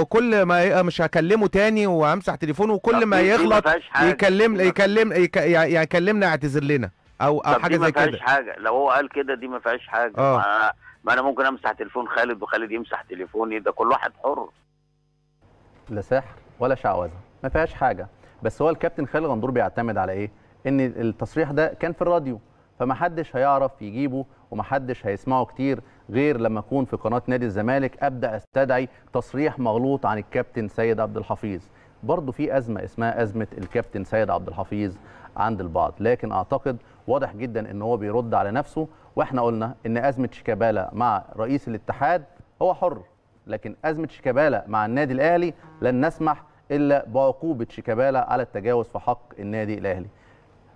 وكل ما مش هكلمه تاني وهمسح تليفونه وكل ما يغلط يكلم يكلم يك... يكلمنا يعتذر لنا او او حاجه زي كده ما فيهاش حاجه لو هو قال كده دي ما فيهاش حاجه آه. ما انا ممكن امسح تليفون خالد وخالد يمسح تليفوني ده كل واحد حر لا سحر ولا شعوذه ما فيهاش حاجه بس هو الكابتن خالد غندور بيعتمد على ايه ان التصريح ده كان في الراديو فمحدش هيعرف يجيبه ومحدش هيسمعه كتير غير لما اكون في قناه نادي الزمالك ابدا استدعي تصريح مغلوط عن الكابتن سيد عبد الحفيظ برضه في ازمه اسمها ازمه الكابتن سيد عبد الحفيظ عند البعض لكن اعتقد واضح جدا ان هو بيرد على نفسه واحنا قلنا ان ازمه شيكابالا مع رئيس الاتحاد هو حر لكن ازمه شيكابالا مع النادي الاهلي لن نسمح الا بعقوبه شيكابالا على التجاوز في حق النادي الاهلي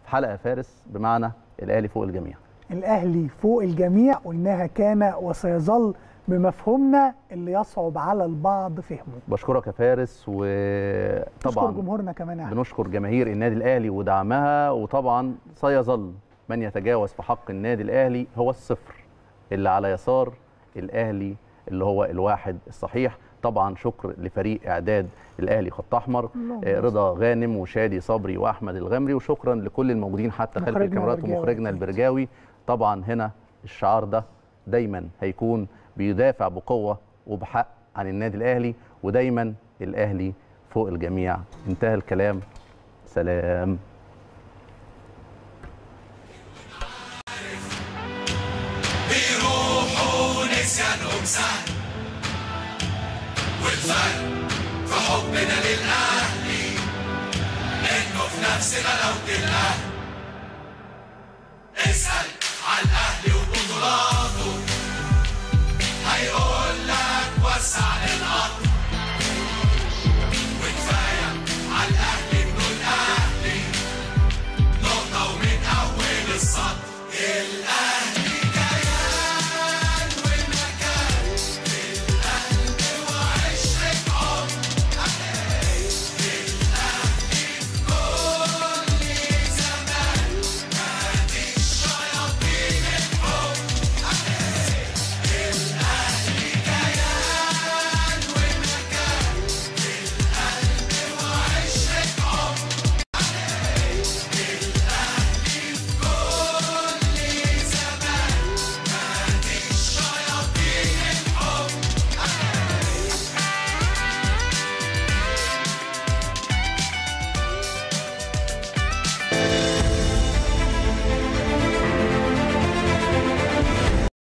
في حلقه فارس بمعنى الاهلي فوق الجميع الاهلي فوق الجميع قلناها كان وسيظل بمفهومنا اللي يصعب على البعض فهمه بشكرك يا فارس وطبعا بنشكر جمهورنا كمان يعني. بنشكر جماهير النادي الاهلي ودعمها وطبعا سيظل من يتجاوز في حق النادي الاهلي هو الصفر اللي على يسار الاهلي اللي هو الواحد الصحيح طبعا شكر لفريق اعداد الاهلي خط احمر آه، رضا غانم وشادي صبري واحمد الغمري وشكرا لكل الموجودين حتى خلف الكاميرات ومخرجنا البرجاوي طبعا هنا الشعار ده دايما هيكون بيدافع بقوه وبحق عن النادي الاهلي ودايما الاهلي فوق الجميع انتهى الكلام سلام وانسان والفرق في حبنا للاهلي انه في نفس غلاوه الاهلي اسال على الاهلي وبطولات